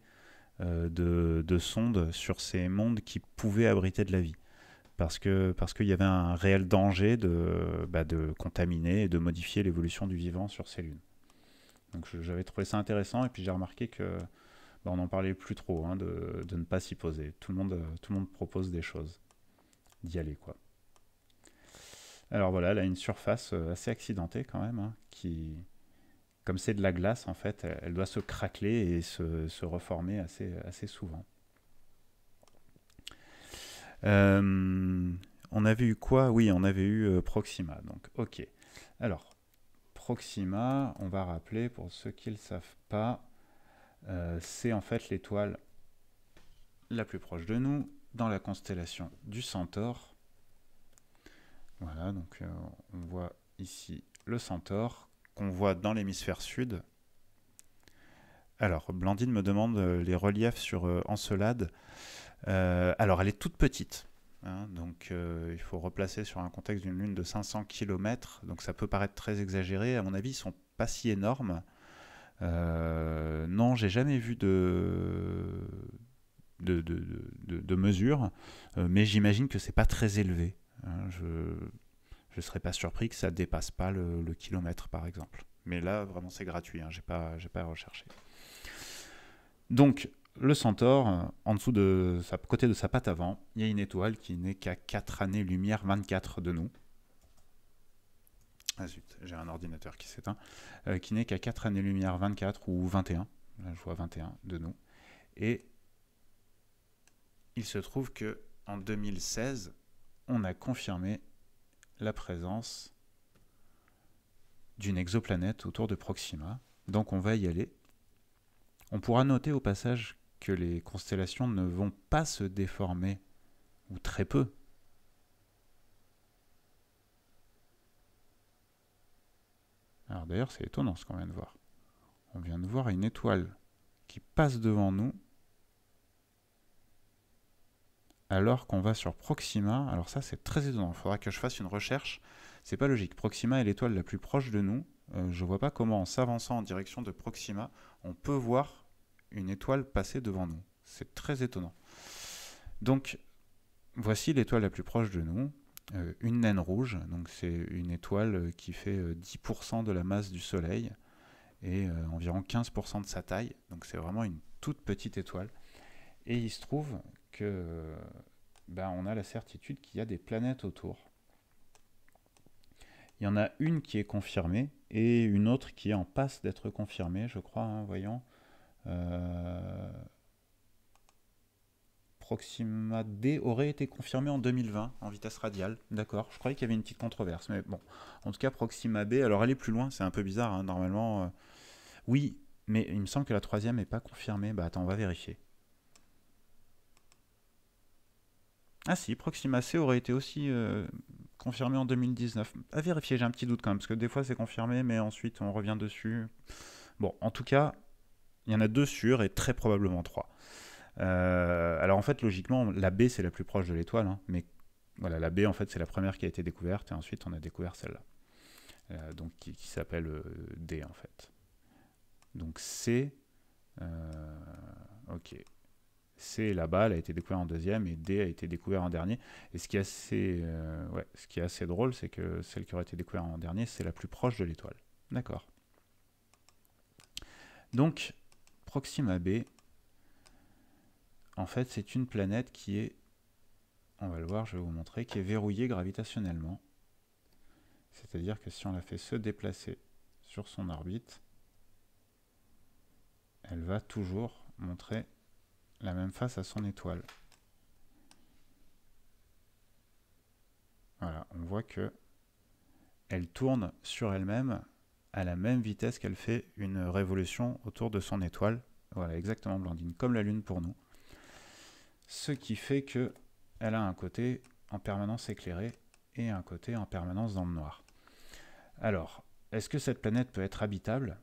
[SPEAKER 1] euh, de, sondes sur ces mondes qui pouvaient abriter de la vie. Parce qu'il parce y avait un réel danger bah, de, contaminer et de modifier l'évolution du vivant sur ces lunes. Donc j'avais trouvé ça intéressant et puis j'ai remarqué que bah, on n'en parlait plus trop hein, de, de ne pas s'y poser. Tout le, monde, tout le monde propose des choses, d'y aller quoi. Alors voilà, elle a une surface euh, assez accidentée quand même, hein, qui, comme c'est de la glace en fait, elle doit se craquer et se, reformer assez, souvent. Euh, on avait eu quoi Oui, on avait eu euh, Proxima. Donc, ok. Alors, Proxima, on va rappeler pour ceux qui ne le savent pas, c'est en fait l'étoile la plus proche de nous dans la constellation du Centaure voilà, donc euh, on voit ici le centaure qu'on voit dans l'hémisphère sud. Alors, Blandine me demande euh, les reliefs sur euh, Encelade. alors, elle est toute petite. Hein, donc, il faut replacer sur un contexte d'une lune de 500 km. Donc, ça peut paraître très exagéré. À mon avis, ils sont pas si énormes. non, j'ai jamais vu de, de, de mesure, mais j'imagine que c'est pas très élevé. Hein, je ne serais pas surpris que ça dépasse pas le, kilomètre, par exemple. Mais là, vraiment, c'est gratuit, hein, j'ai pas, j'ai pas recherché. Donc, le Centaure, en dessous de sa côté de sa patte avant, il y a une étoile qui n'est qu'à 4 années-lumière 24 de nous. Ah zut, j'ai un ordinateur qui s'éteint. Euh, qui n'est qu'à 4 années-lumière 24 ou 21. Là, je vois 21 de nous. Et il se trouve que en 2016, on a confirmé la présence d'une exoplanète autour de Proxima. Donc on va y aller. On pourra noter au passage que les constellations ne vont pas se déformer, ou très peu. Alors d'ailleurs c'est étonnant ce qu'on vient de voir. On vient de voir une étoile qui passe devant nous alors qu'on va sur Proxima. Alors ça, c'est très étonnant. Il faudra que je fasse une recherche. C'est pas logique. Proxima est l'étoile la plus proche de nous. Euh, je vois pas comment, en s'avançant en direction de Proxima, on peut voir une étoile passer devant nous. C'est très étonnant. Donc, voici l'étoile la plus proche de nous. Euh, une naine rouge, donc c'est une étoile euh, qui fait 10% de la masse du Soleil et environ 15% de sa taille, donc c'est vraiment une toute petite étoile. Et il se trouve euh, bah, on a la certitude qu'il y a des planètes autour. Il y en a une qui est confirmée et une autre qui est en passe d'être confirmée, je crois, hein, voyons. Euh, Proxima D aurait été confirmée en 2020 en vitesse radiale. D'accord, je croyais qu'il y avait une petite controverse, mais bon. En tout cas, Proxima B, alors elle est plus loin, c'est un peu bizarre, hein, normalement. Euh, oui, mais il me semble que la troisième n'est pas confirmée. Bah attends, on va vérifier. Ah si, Proxima C aurait été aussi euh, confirmé en 2019. À vérifier, j'ai un petit doute quand même, parce que des fois c'est confirmé, mais ensuite on revient dessus. Bon, en tout cas, il y en a deux sûrs et très probablement trois. Euh, alors en fait, logiquement, la B c'est la plus proche de l'étoile, hein, mais voilà, la B en fait c'est la première qui a été découverte, et ensuite on a découvert celle-là, euh, donc qui, qui s'appelle D en fait. Donc C, ok, C là-bas, elle a été découverte en deuxième et D a été découverte en dernier. Et ce qui est assez, euh, ce qui est assez drôle, c'est que celle qui aurait été découverte en dernier, c'est la plus proche de l'étoile. D'accord. Donc, Proxima b, en fait, c'est une planète qui est, on va le voir, je vais vous montrer, qui est verrouillée gravitationnellement. C'est-à-dire que si on la fait se déplacer sur son orbite, elle va toujours montrer la même face à son étoile. Voilà, on voit que elle tourne sur elle-même à la même vitesse qu'elle fait une révolution autour de son étoile. Voilà, exactement Blandine, comme la Lune pour nous. Ce qui fait que elle a un côté en permanence éclairé et un côté en permanence dans le noir. Alors, est-ce que cette planète peut être habitable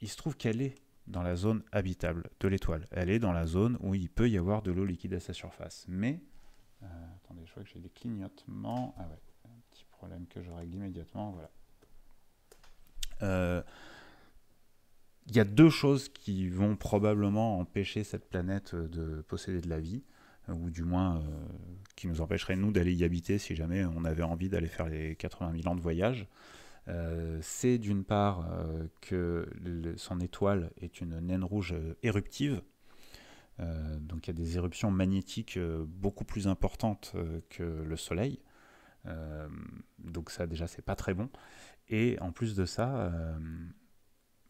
[SPEAKER 1] Il se trouve qu'elle est dans la zone habitable de l'étoile. Elle est dans la zone où il peut y avoir de l'eau liquide à sa surface. Mais, euh, attendez, je vois que j'ai des clignotements. Ah ouais, un petit problème que je règle immédiatement, voilà. Euh, il y a deux choses qui vont probablement empêcher cette planète euh, de posséder de la vie, ou du moins qui nous empêcheraient, nous, d'aller y habiter si jamais on avait envie d'aller faire les 80 000 ans de voyage. Euh, c'est d'une part euh, que son étoile est une naine rouge euh, éruptive, donc il y a des éruptions magnétiques beaucoup plus importantes que le Soleil. donc ça déjà c'est pas très bon. Et en plus de ça,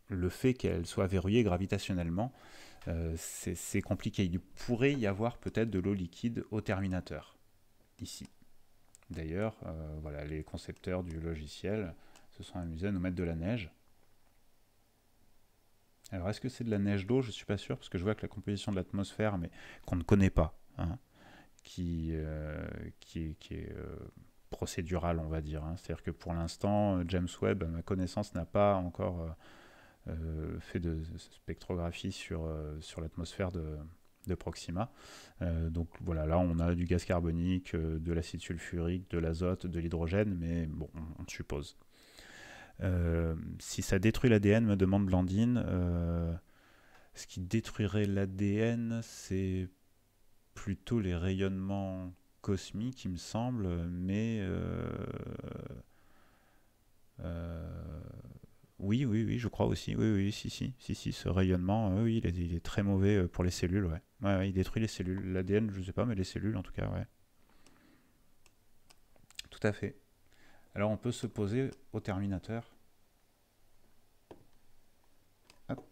[SPEAKER 1] le fait qu'elle soit verrouillée gravitationnellement, c'est compliqué. Il pourrait y avoir peut-être de l'eau liquide au terminateur, ici. D'ailleurs, voilà, les concepteurs du logiciel se sont amusés à nous mettre de la neige. Alors est-ce que c'est de la neige d'eau Je ne suis pas sûr, parce que je vois que la composition de l'atmosphère, mais qu'on ne connaît pas, hein, qui, euh, qui, est, euh, procédurale, on va dire. Hein. C'est-à-dire que pour l'instant, euh, James Webb, à ma connaissance, n'a pas encore fait de spectrographie sur, sur l'atmosphère de, Proxima. donc voilà, là on a du gaz carbonique, de l'acide sulfurique, de l'azote, de l'hydrogène, mais bon, on suppose. Euh, si ça détruit l'ADN, me demande Blandine, euh, ce qui détruirait l'ADN, c'est plutôt les rayonnements cosmiques, il me semble, mais... Euh, oui, oui, oui, je crois aussi. Oui, oui, si, si, si, si ce rayonnement, oui, il est, très mauvais pour les cellules, ouais il détruit les cellules. L'ADN, je ne sais pas, mais les cellules, en tout cas, ouais. Tout à fait. Alors on peut se poser au terminateur. Hop.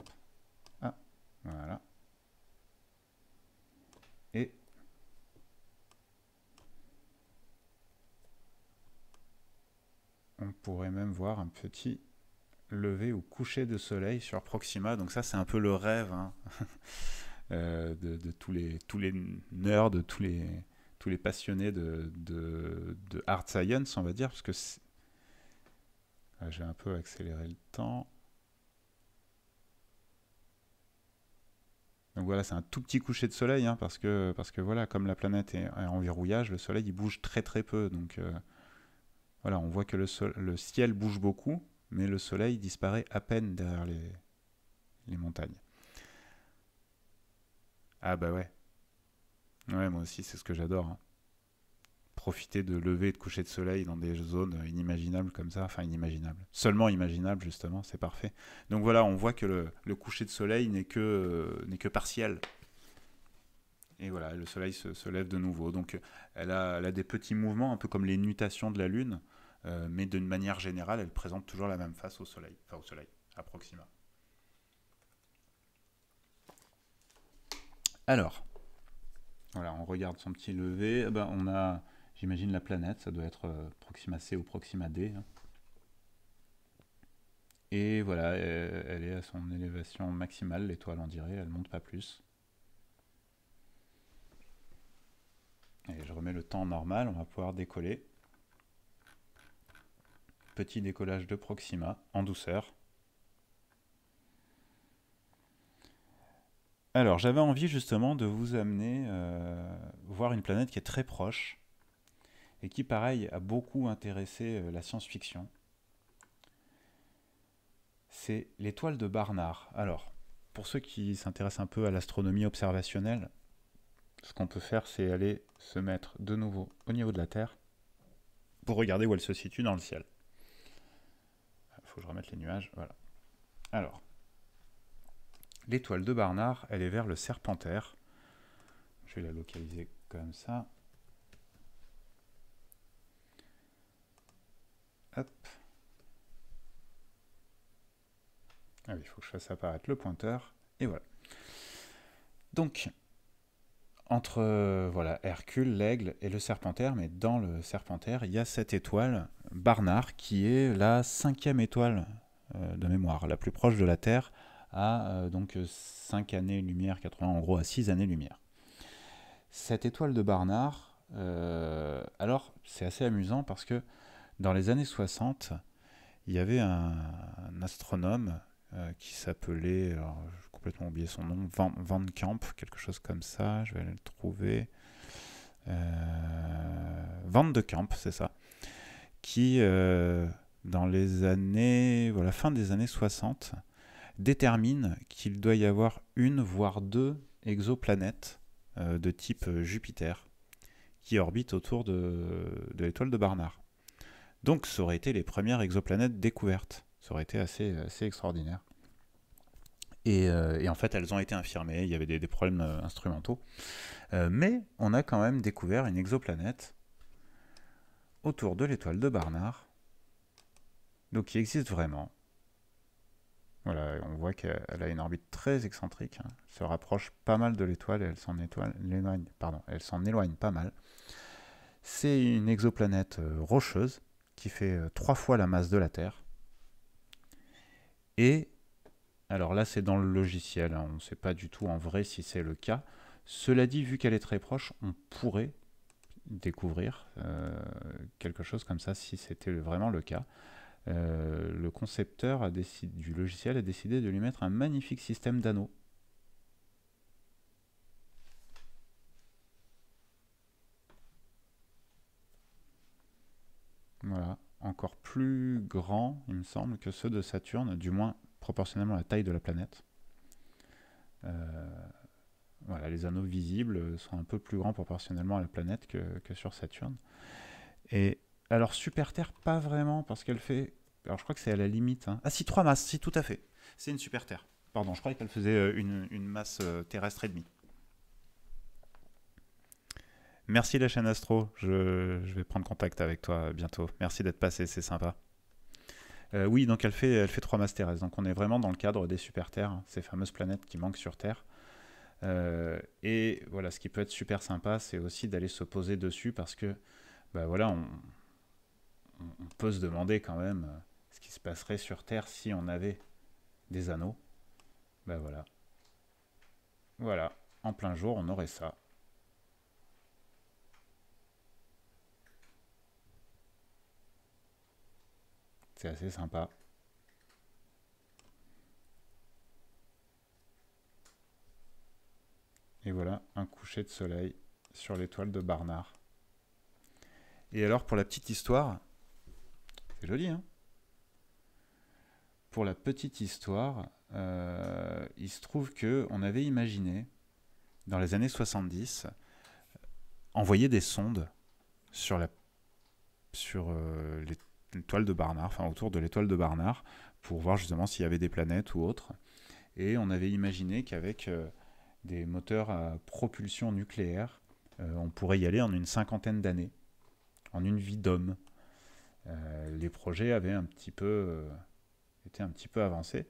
[SPEAKER 1] Ah, voilà. Et on pourrait même voir un petit lever ou coucher de soleil sur Proxima. Donc ça, c'est un peu le rêve hein, (laughs) euh, de, tous les tous les nerds, de tous les tous les passionnés de, de, de, hard science, on va dire, parce que ah, j'ai un peu accéléré le temps. Donc voilà, c'est un tout petit coucher de soleil, hein, parce que parce que voilà, comme la planète est en verrouillage, le soleil il bouge très très peu, donc euh, voilà, on voit que le, le ciel bouge beaucoup, mais le soleil disparaît à peine derrière les, les montagnes. Ah bah ouais, Ouais, moi aussi, c'est ce que j'adore. Hein. Profiter de lever et de coucher de soleil dans des zones inimaginables comme ça, enfin inimaginables, seulement imaginables justement, c'est parfait. Donc voilà, on voit que le, coucher de soleil n'est que, euh, que partiel. Et voilà, le soleil se, lève de nouveau. Donc elle a, des petits mouvements, un peu comme les nutations de la lune, euh, mais d'une manière générale, elle présente toujours la même face au soleil, enfin au soleil, à Proxima. Alors, voilà, on regarde son petit lever. Eh ben, on a, j'imagine, la planète. Ça doit être euh, Proxima C ou Proxima D. Hein. Et voilà, euh, elle est à son élévation maximale, l'étoile on dirait, elle ne monte pas plus. Et je remets le temps normal, on va pouvoir décoller. Petit décollage de Proxima en douceur. Alors, j'avais envie justement de vous amener euh, voir une planète qui est très proche et qui, pareil, a beaucoup intéressé euh, la science-fiction. C'est l'étoile de Barnard. Alors, pour ceux qui s'intéressent un peu à l'astronomie observationnelle, ce qu'on peut faire, c'est aller se mettre de nouveau au niveau de la Terre pour regarder où elle se situe dans le ciel. Il faut que je remette les nuages, voilà. Alors, L'étoile de Barnard, elle est vers le Serpentaire. Je vais la localiser comme ça. Hop. Ah oui, il faut que je fasse apparaître le pointeur. Et voilà. Donc, entre euh, voilà, Hercule, l'aigle et le serpentaire, mais dans le serpentaire, il y a cette étoile, Barnard, qui est la cinquième étoile euh, de mémoire, la plus proche de la Terre, à euh, donc 5 années-lumière, 80 en gros à 6 années-lumière. Cette étoile de Barnard, euh, alors c'est assez amusant parce que dans les années 60, il y avait un, astronome euh, qui s'appelait, je vais complètement oublié son nom, Van, Van, Camp, quelque chose comme ça, je vais aller le trouver. Van de Kamp, c'est ça, qui dans les années, voilà, fin des années 60, détermine qu'il doit y avoir une, voire deux exoplanètes euh, de type euh, Jupiter qui orbitent autour de, l'étoile de Barnard. Donc ça aurait été les premières exoplanètes découvertes. Ça aurait été assez, extraordinaire. Euh, et, en fait, elles ont été infirmées, il y avait des, problèmes instrumentaux. mais on a quand même découvert une exoplanète autour de l'étoile de Barnard, donc qui existe vraiment, voilà, on voit qu'elle a une orbite très excentrique, hein. elle se rapproche pas mal de l'étoile et elle s'en éloigne, elle s'en éloigne pas mal. C'est une exoplanète euh, rocheuse qui fait euh, trois fois la masse de la Terre. Et alors là, c'est dans le logiciel, hein. on ne sait pas du tout en vrai si c'est le cas. Cela dit, vu qu'elle est très proche, on pourrait découvrir euh, quelque chose comme ça si c'était vraiment le cas. Euh, le concepteur du logiciel a décidé de lui mettre un magnifique système d'anneaux. Voilà, encore plus grand, il me semble, que ceux de Saturne, du moins proportionnellement à la taille de la planète. Euh, voilà, les anneaux visibles sont un peu plus grands proportionnellement à la planète que, que sur Saturne. Et alors, super terre, pas vraiment, parce qu'elle fait. Alors, je crois que c'est à la limite. Hein. Ah, si, trois masses, si, tout à fait. C'est une super terre. Pardon, je croyais qu'elle faisait euh, une, masse euh, terrestre et demie. Merci la chaîne Astro, je, vais prendre contact avec toi bientôt. Merci d'être passé, c'est sympa. Euh, oui, donc elle fait, elle fait trois masses terrestres, donc on est vraiment dans le cadre des super-terres, hein, ces fameuses planètes qui manquent sur Terre. et voilà, ce qui peut être super sympa, c'est aussi d'aller se poser dessus parce que, bah voilà, on, on, peut se demander quand même euh, ce qui se passerait sur Terre si on avait des anneaux. Ben voilà. Voilà, en plein jour, on aurait ça. C'est assez sympa. Et voilà un coucher de soleil sur l'étoile de Barnard. Et alors pour la petite histoire, joli, hein Pour la petite histoire, euh, il se trouve que on avait imaginé, dans les années 70, envoyer des sondes sur la sur euh, l'étoile de Barnard, enfin autour de l'étoile de Barnard, pour voir justement s'il y avait des planètes ou autres. Et on avait imaginé qu'avec euh, des moteurs à propulsion nucléaire, on pourrait y aller en une cinquantaine d'années, en une vie d'homme. Euh, les projets avaient un petit peu, euh, été un petit peu avancés.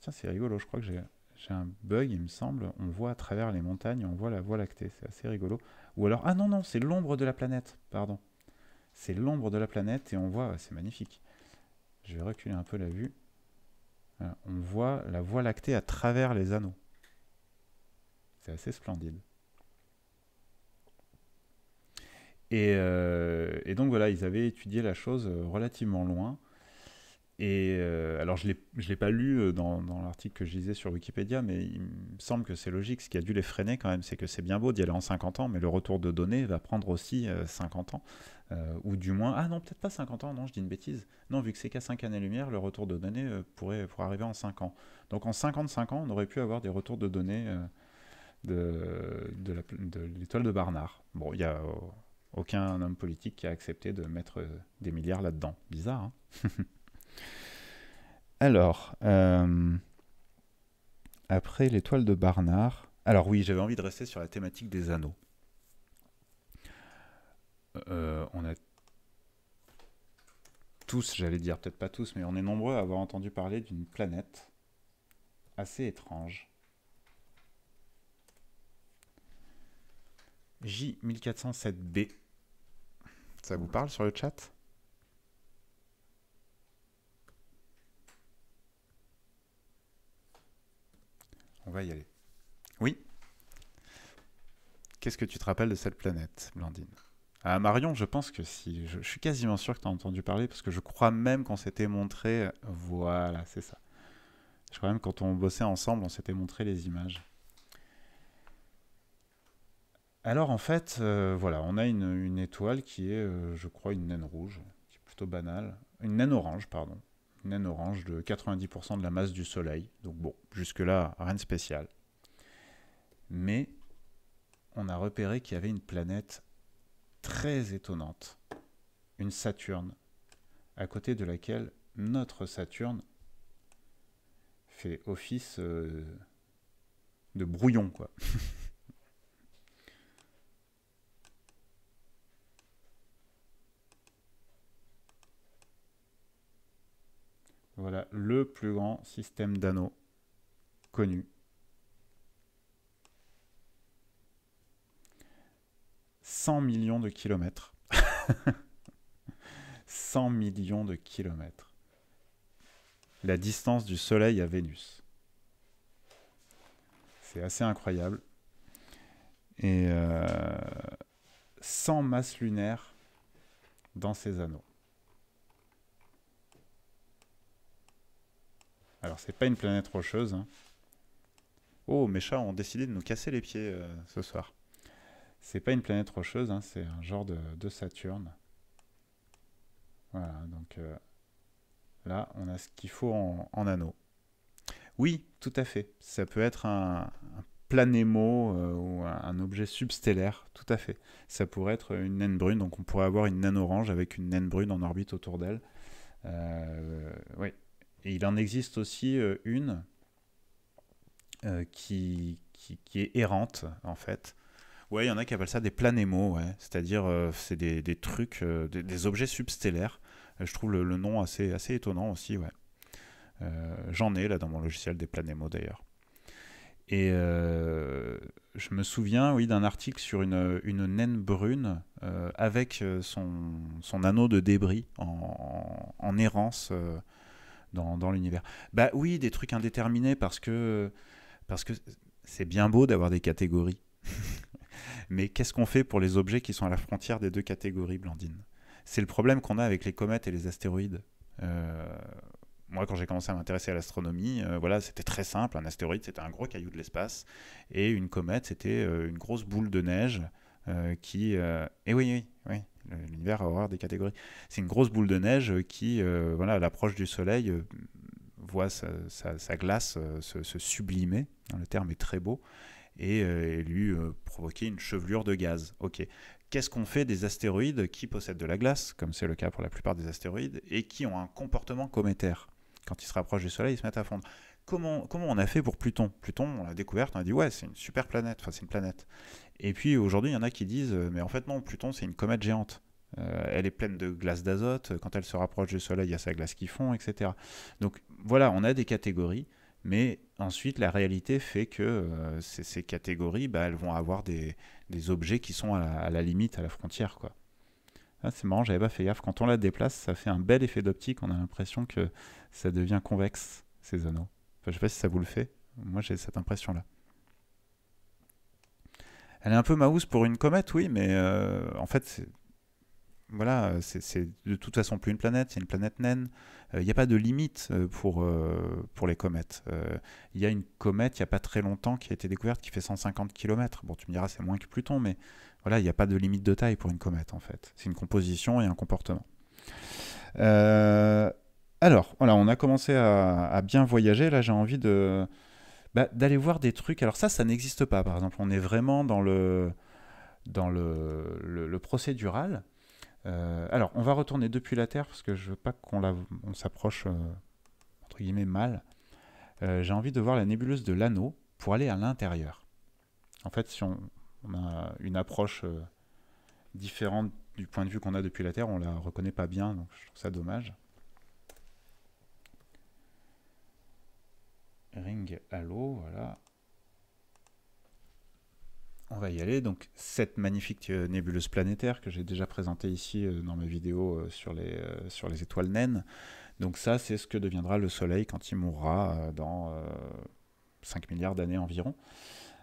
[SPEAKER 1] Tiens, c'est rigolo, je crois que j'ai un bug, il me semble. On voit à travers les montagnes, on voit la voie lactée. C'est assez rigolo. Ou alors, ah non, non, c'est l'ombre de la planète. Pardon. C'est l'ombre de la planète et on voit, c'est magnifique. Je vais reculer un peu la vue. on voit la voie lactée à travers les anneaux. C'est assez splendide. Euh, et, donc voilà, ils avaient étudié la chose euh, relativement loin. Et euh, alors je ne l'ai pas lu dans, l'article que je lisais sur Wikipédia, mais il me semble que c'est logique. Ce qui a dû les freiner quand même, c'est que c'est bien beau d'y aller en 50 ans, mais le retour de données va prendre aussi 50 ans. ou du moins, ah non, peut-être pas 50 ans, non, je dis une bêtise. Non, vu que c'est qu'à 5 années-lumière, le retour de données pourrait, pour arriver en 5 ans. Donc en 55 ans, on aurait pu avoir des retours de données de, de l'étoile de, de Barnard. Bon, il y a aucun homme politique qui a accepté de mettre euh, des milliards là-dedans. Bizarre. Hein (laughs) Alors, euh, après l'étoile de Barnard. Alors oui, j'avais envie de rester sur la thématique des anneaux. Euh, on a tous, j'allais dire, peut-être pas tous, mais on est nombreux à avoir entendu parler d'une planète assez étrange. J1407b ça vous parle sur le chat On va y aller. Oui Qu'est-ce que tu te rappelles de cette planète, Blandine Ah Marion, je pense que si. Je, je suis quasiment sûr que tu as entendu parler, parce que je crois même qu'on s'était montré. Voilà, c'est ça. Je crois même quand on bossait ensemble, on s'était montré les images. Alors en fait, euh, voilà, on a une, étoile qui est, euh, je crois, une naine rouge, qui est plutôt banale. Une naine orange, pardon. Une naine orange de 90% de la masse du Soleil. Donc bon, jusque-là, rien de spécial. Mais on a repéré qu'il y avait une planète très étonnante, une Saturne, à côté de laquelle notre Saturne fait office euh, de brouillon, quoi. (laughs) Voilà le plus grand système d'anneaux connu. « 100 millions de kilomètres. 100 (laughs) millions de kilomètres. La distance du Soleil à Vénus. C'est assez incroyable. Et euh, 100 masses lunaires dans ces anneaux. Alors c'est pas une planète rocheuse. Hein. Oh, mes chats ont décidé de nous casser les pieds euh, ce soir. C'est pas une planète rocheuse, hein, c'est un genre de, Saturne. Voilà, donc euh, là, on a ce qu'il faut en, anneaux. Oui, tout à fait. Ça peut être un, planémo euh, ou un, un, objet substellaire, tout à fait. Ça pourrait être une naine brune, donc on pourrait avoir une naine orange avec une naine brune en orbite autour d'elle. oui, et il en existe aussi euh, une euh, qui, qui, est errante, en fait. Ouais, il y en a qui appellent ça des planémo, c'est-à-dire euh, c'est des, trucs, des, objets substellaires. je trouve le, nom assez, assez étonnant aussi, ouais. J'en ai là dans mon logiciel des planémo d'ailleurs. Et je me souviens, oui, d'un article sur une, naine brune avec son, anneau de débris en, en errance dans, l'univers. Bah oui, des trucs indéterminés parce que parce que c'est bien beau d'avoir des catégories. (laughs) Mais qu'est-ce qu'on fait pour les objets qui sont à la frontière des deux catégories, Blandine C'est le problème qu'on a avec les comètes et les astéroïdes. Euh, moi, quand j'ai commencé à m'intéresser à l'astronomie, euh, voilà, c'était très simple. Un astéroïde, c'était un gros caillou de l'espace, et une comète, c'était euh, une grosse boule de neige qui. et eh oui, oui, oui l'univers a horreur des catégories. C'est une grosse boule de neige euh, qui, euh, voilà, à l'approche du soleil, euh, voit sa, glace se, sublimer, hein, le terme est très beau, et, lui provoquer une chevelure de gaz. Ok. Qu'est-ce qu'on fait des astéroïdes qui possèdent de la glace, comme c'est le cas pour la plupart des astéroïdes, et qui ont un comportement cométaire Quand ils se rapprochent du soleil, ils se mettent à fondre. Comment, comment on a fait pour Pluton Pluton, on l'a découverte, on a dit ouais, c'est une super planète, enfin c'est une planète. Et puis aujourd'hui, il y en a qui disent, euh, mais en fait non, Pluton c'est une comète géante. Euh, elle est pleine de glace d'azote, quand elle se rapproche du Soleil, il y a sa glace qui fond, etc. Donc voilà, on a des catégories, mais ensuite la réalité fait que euh, ces, catégories, bah, elles vont avoir des, objets qui sont à la, limite, à la frontière. quoi. Ah, c'est marrant, j'avais pas fait gaffe. Quand on la déplace, ça fait un bel effet d'optique, on a l'impression que ça devient convexe, ces anneaux. Enfin, je sais pas si ça vous le fait, moi j'ai cette impression-là. Elle est un peu maousse pour une comète, oui, mais euh, en fait, voilà, c'est de toute façon plus une planète, c'est une planète naine. Il euh, n'y a pas de limite euh, pour, pour les comètes. Il y a une comète, il n'y a pas très longtemps, qui a été découverte, qui fait 150 km. Bon, tu me diras, c'est moins que Pluton, mais voilà, il n'y a pas de limite de taille pour une comète, en fait. C'est une composition et un comportement. alors, voilà, on a commencé à bien voyager. Là, j'ai envie de bah, d'aller voir des trucs. Alors ça, ça n'existe pas. Par exemple, on est vraiment dans le, dans le, le, procédural. Euh, alors, on va retourner depuis la Terre parce que je veux pas qu'on la, on s'approche euh, entre guillemets mal. Euh, j'ai envie de voir la nébuleuse de l'anneau pour aller à l'intérieur. En fait, si on, a une approche différente du point de vue qu'on a depuis la Terre, on la reconnaît pas bien, donc je trouve ça dommage. ring halo, voilà. On va y aller. Donc cette magnifique euh, nébuleuse planétaire que j'ai déjà présentée ici euh, dans mes vidéos euh, sur les, sur les étoiles naines. Donc ça, c'est ce que deviendra le Soleil quand il mourra dans 5 milliards d'années environ.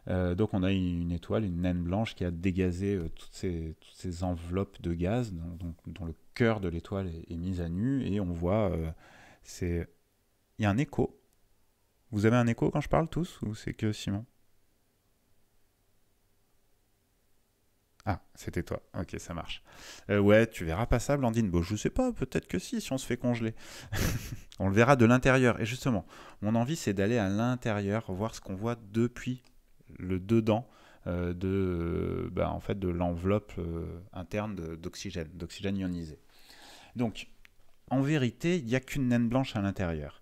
[SPEAKER 1] donc on a une, étoile, une naine blanche qui a dégazé toutes, ces, enveloppes de gaz dont, le cœur de l'étoile est, mis à nu et on voit, c'est il y a un écho vous avez un écho quand je parle tous ou c'est que Simon Ah, c'était toi. Ok, ça marche. Euh, ouais, tu verras passable, Andine. Bon, je sais pas, peut-être que si, si on se fait congeler. (laughs) on le verra de l'intérieur. Et justement, mon envie, c'est d'aller à l'intérieur, voir ce qu'on voit depuis le dedans euh, de, bah, en fait, de l'enveloppe euh, interne d'oxygène, d'oxygène ionisé. Donc, en vérité, il n'y a qu'une naine blanche à l'intérieur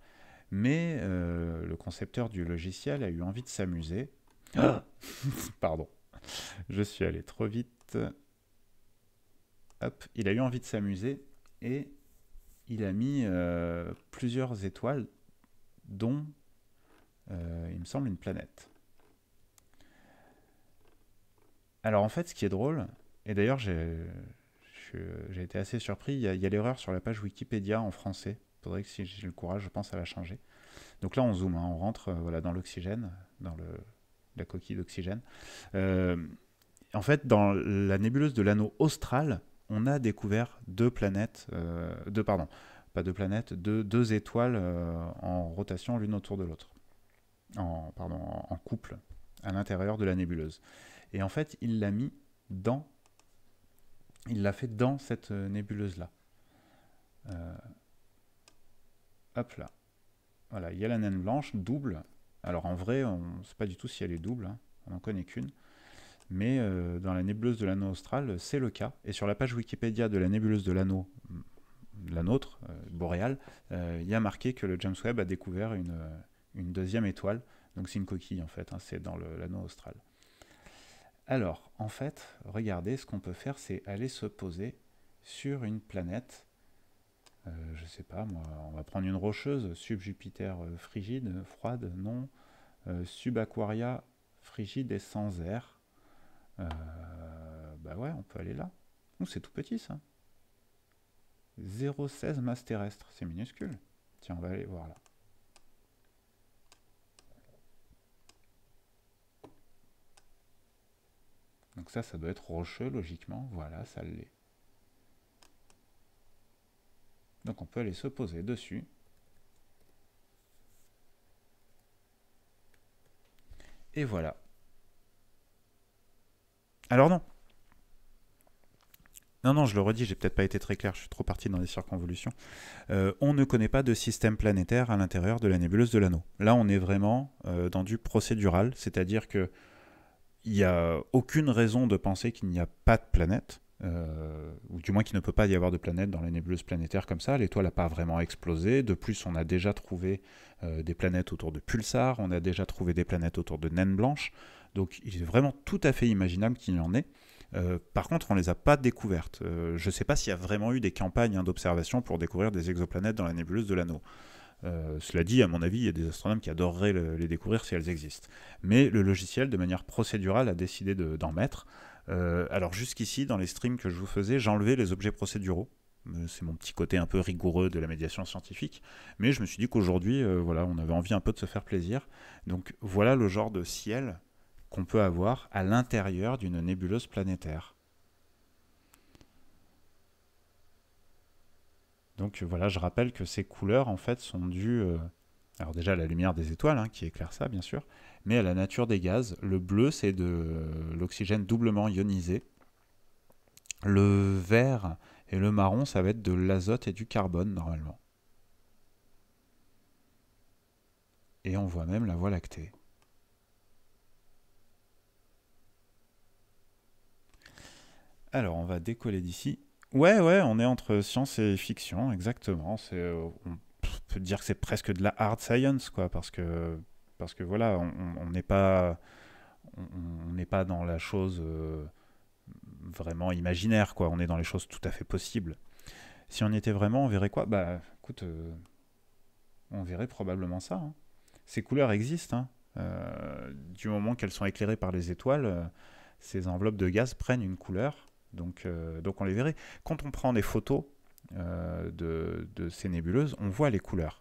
[SPEAKER 1] mais euh, le concepteur du logiciel a eu envie de s'amuser. Ah (laughs) Pardon, je suis allé trop vite. Hop, il a eu envie de s'amuser et il a mis euh, plusieurs étoiles, dont, euh, il me semble, une planète. Alors en fait, ce qui est drôle, et d'ailleurs j'ai été assez surpris, il y a l'erreur sur la page Wikipédia en français faudrait que si j'ai le courage, je pense à la changer. Donc là, on zoome, hein. on rentre euh, voilà, dans l'oxygène, dans la coquille d'oxygène. Euh, en fait, dans la nébuleuse de l'anneau austral, on a découvert deux planètes, euh, deux, pardon, pas deux planètes, deux, deux étoiles en rotation l'une autour de l'autre, en, pardon, en couple, à l'intérieur de la nébuleuse. Et en fait, il l'a mis dans, il l'a fait dans cette nébuleuse-là. Hop là. Voilà, il y a la naine blanche, double. Alors en vrai, on ne sait pas du tout si elle est double, hein. on n'en connaît qu'une. Mais euh, dans la nébuleuse de l'anneau austral, c'est le cas. Et sur la page Wikipédia de la nébuleuse de l'anneau, mm, la nôtre, euh, boréale, euh, il y a marqué que le James Webb a découvert une, deuxième étoile. Donc c'est une coquille en fait, hein, c'est dans l'anneau austral. Alors, en fait, regardez, ce qu'on peut faire, c'est aller se poser sur une planète euh, je sais pas, moi, on va prendre une rocheuse, sub-Jupiter euh, frigide, froide, non. Euh, sub-Aquaria frigide et sans air. bah ouais, on peut aller là. c'est tout petit ça. 0,16 masse terrestre, c'est minuscule. Tiens, on va aller voir là. Donc ça, ça doit être rocheux, logiquement. Voilà, ça l'est. Donc on peut aller se poser dessus. Et voilà. Alors non. Non, non, je le redis, j'ai peut-être pas été très clair, je suis trop parti dans les circonvolutions. Euh, on ne connaît pas de système planétaire à l'intérieur de la nébuleuse de l'anneau. Là, on est vraiment euh, dans du procédural, c'est-à-dire que il n'y a aucune raison de penser qu'il n'y a pas de planète. Euh, ou du moins qu'il ne peut pas y avoir de planètes dans les nébuleuses planétaires comme ça. L'étoile n'a pas vraiment explosé. De plus, on a déjà trouvé euh, des planètes autour de pulsars, on a déjà trouvé des planètes autour de naines blanches. Donc il est vraiment tout à fait imaginable qu'il y en ait. Euh, par contre, on ne les a pas découvertes. je ne sais pas s'il y a vraiment eu des campagnes hein, d'observation pour découvrir des exoplanètes dans la nébuleuse de l'anneau. cela dit, à mon avis, il y a des astronomes qui adoreraient les découvrir si elles existent. Mais le logiciel, de manière procédurale, a décidé d'en mettre. Euh, alors jusqu'ici, dans les streams que je vous faisais, j'enlevais les objets procéduraux. Euh, c'est mon petit côté un peu rigoureux de la médiation scientifique. Mais je me suis dit qu'aujourd'hui, euh, voilà, on avait envie un peu de se faire plaisir. Donc voilà le genre de ciel qu'on peut avoir à l'intérieur d'une nébuleuse planétaire. Donc voilà, je rappelle que ces couleurs en fait sont dues, alors déjà la lumière des étoiles hein, qui éclaire ça bien sûr, mais à la nature des gaz. Le bleu, c'est de l'oxygène doublement ionisé. Le vert et le marron, ça va être de l'azote et du carbone normalement. Et on voit même la voie lactée. Alors, on va décoller d'ici. Ouais, ouais, on est entre science et fiction, exactement. Euh, on peut dire que c'est presque de la hard science, quoi, parce que parce que voilà, on n'est pas, on n'est pas dans la chose euh, vraiment imaginaire, quoi. On est dans les choses tout à fait possibles. Si on y était vraiment, on verrait quoi Bah, écoute, euh, on verrait probablement ça. Hein. Ces couleurs existent. Hein. Euh, du moment qu'elles sont éclairées par les étoiles, ces enveloppes de gaz prennent une couleur, donc, donc on les verrait. Quand on prend des photos de ces nébuleuses, on voit les couleurs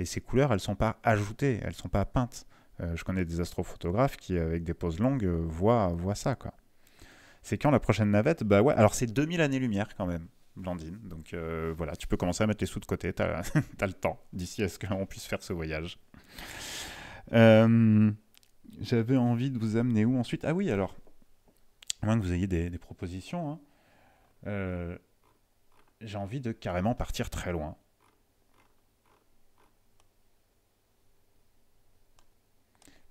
[SPEAKER 1] et ces couleurs, elles ne sont pas ajoutées, elles ne sont pas peintes. Euh, je connais des astrophotographes qui, avec des poses longues, euh, voient, ça. quoi. C'est quand la prochaine navette Bah ouais, alors c'est 2000 années-lumière quand même, Blandine. Donc euh, voilà, tu peux commencer à mettre les sous de côté, tu as (laughs) le temps d'ici à ce qu'on puisse faire ce voyage. J'avais envie de vous amener où ensuite Ah oui, alors, à moins que vous ayez des, propositions, hein. j'ai envie de carrément partir très loin.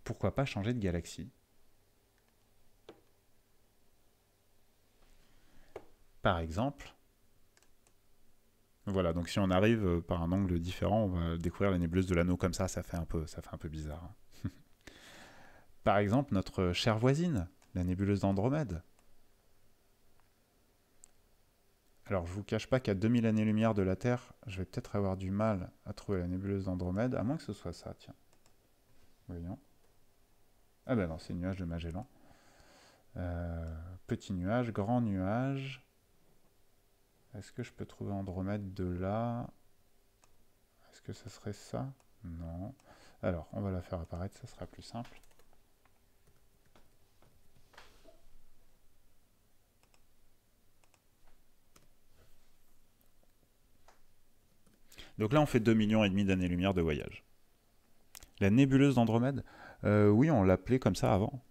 [SPEAKER 1] pourquoi pas changer de galaxie Par exemple, voilà, donc si on arrive euh, par un angle différent, on va découvrir la nébuleuse de l'anneau comme ça, ça fait un peu, ça fait un peu bizarre. Hein. (laughs) par exemple, notre chère voisine, la nébuleuse d'Andromède. Alors, je vous cache pas qu'à 2000 années-lumière de la Terre, je vais peut-être avoir du mal à trouver la nébuleuse d'Andromède, à moins que ce soit ça, tiens. Voyons. Ah ben non, c'est nuage de Magellan. Euh, petit nuage, grand nuage. Est-ce que je peux trouver Andromède de là Est-ce que ça serait ça Non. Alors, on va la faire apparaître, ça sera plus simple. Donc là, on fait 2,5 millions et demi d'années-lumière de voyage. La nébuleuse d'Andromède euh, oui, on l'appelait comme ça avant.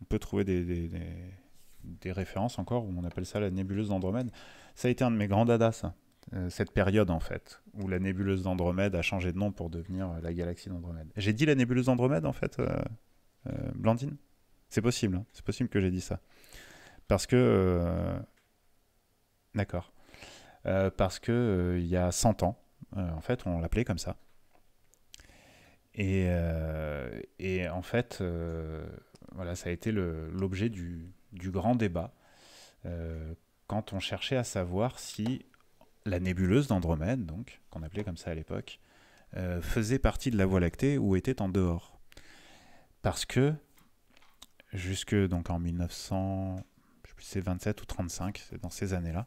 [SPEAKER 1] On peut trouver des, références encore où on appelle ça la nébuleuse d'Andromède. Ça a été un de mes grands dadas, euh, cette période en fait, où la nébuleuse d'Andromède a changé de nom pour devenir la galaxie d'Andromède. J'ai dit la nébuleuse d'Andromède en fait, euh, Blandine C'est possible, hein. c'est possible que j'ai dit ça. Parce que... D'accord. parce que il y a 100 ans, en fait, on l'appelait comme ça. Euh, et, en fait, euh, voilà, ça a été l'objet du, grand débat euh, quand on cherchait à savoir si la nébuleuse d'Andromède, donc qu'on appelait comme ça à l'époque, faisait partie de la Voie lactée ou était en dehors. Parce que jusque donc en 1927 ou 35, c'est dans ces années-là,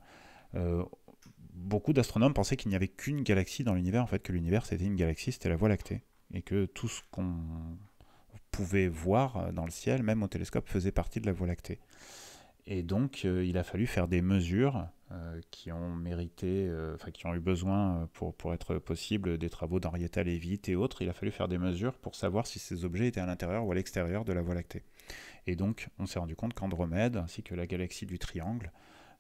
[SPEAKER 1] beaucoup d'astronomes pensaient qu'il n'y avait qu'une galaxie dans l'univers, en fait que l'univers c'était une galaxie, c'était la Voie lactée et que tout ce qu'on pouvait voir euh, dans le ciel, même au télescope, faisait partie de la Voie lactée. Et donc, euh, il a fallu faire des mesures euh, qui ont mérité, enfin, qui ont eu besoin pour, être possible des travaux d'Henrietta Lévite et autres. Il a fallu faire des mesures pour savoir si ces objets étaient à l'intérieur ou à l'extérieur de la Voie lactée. Et donc, on s'est rendu compte qu'Andromède, ainsi que la galaxie du Triangle,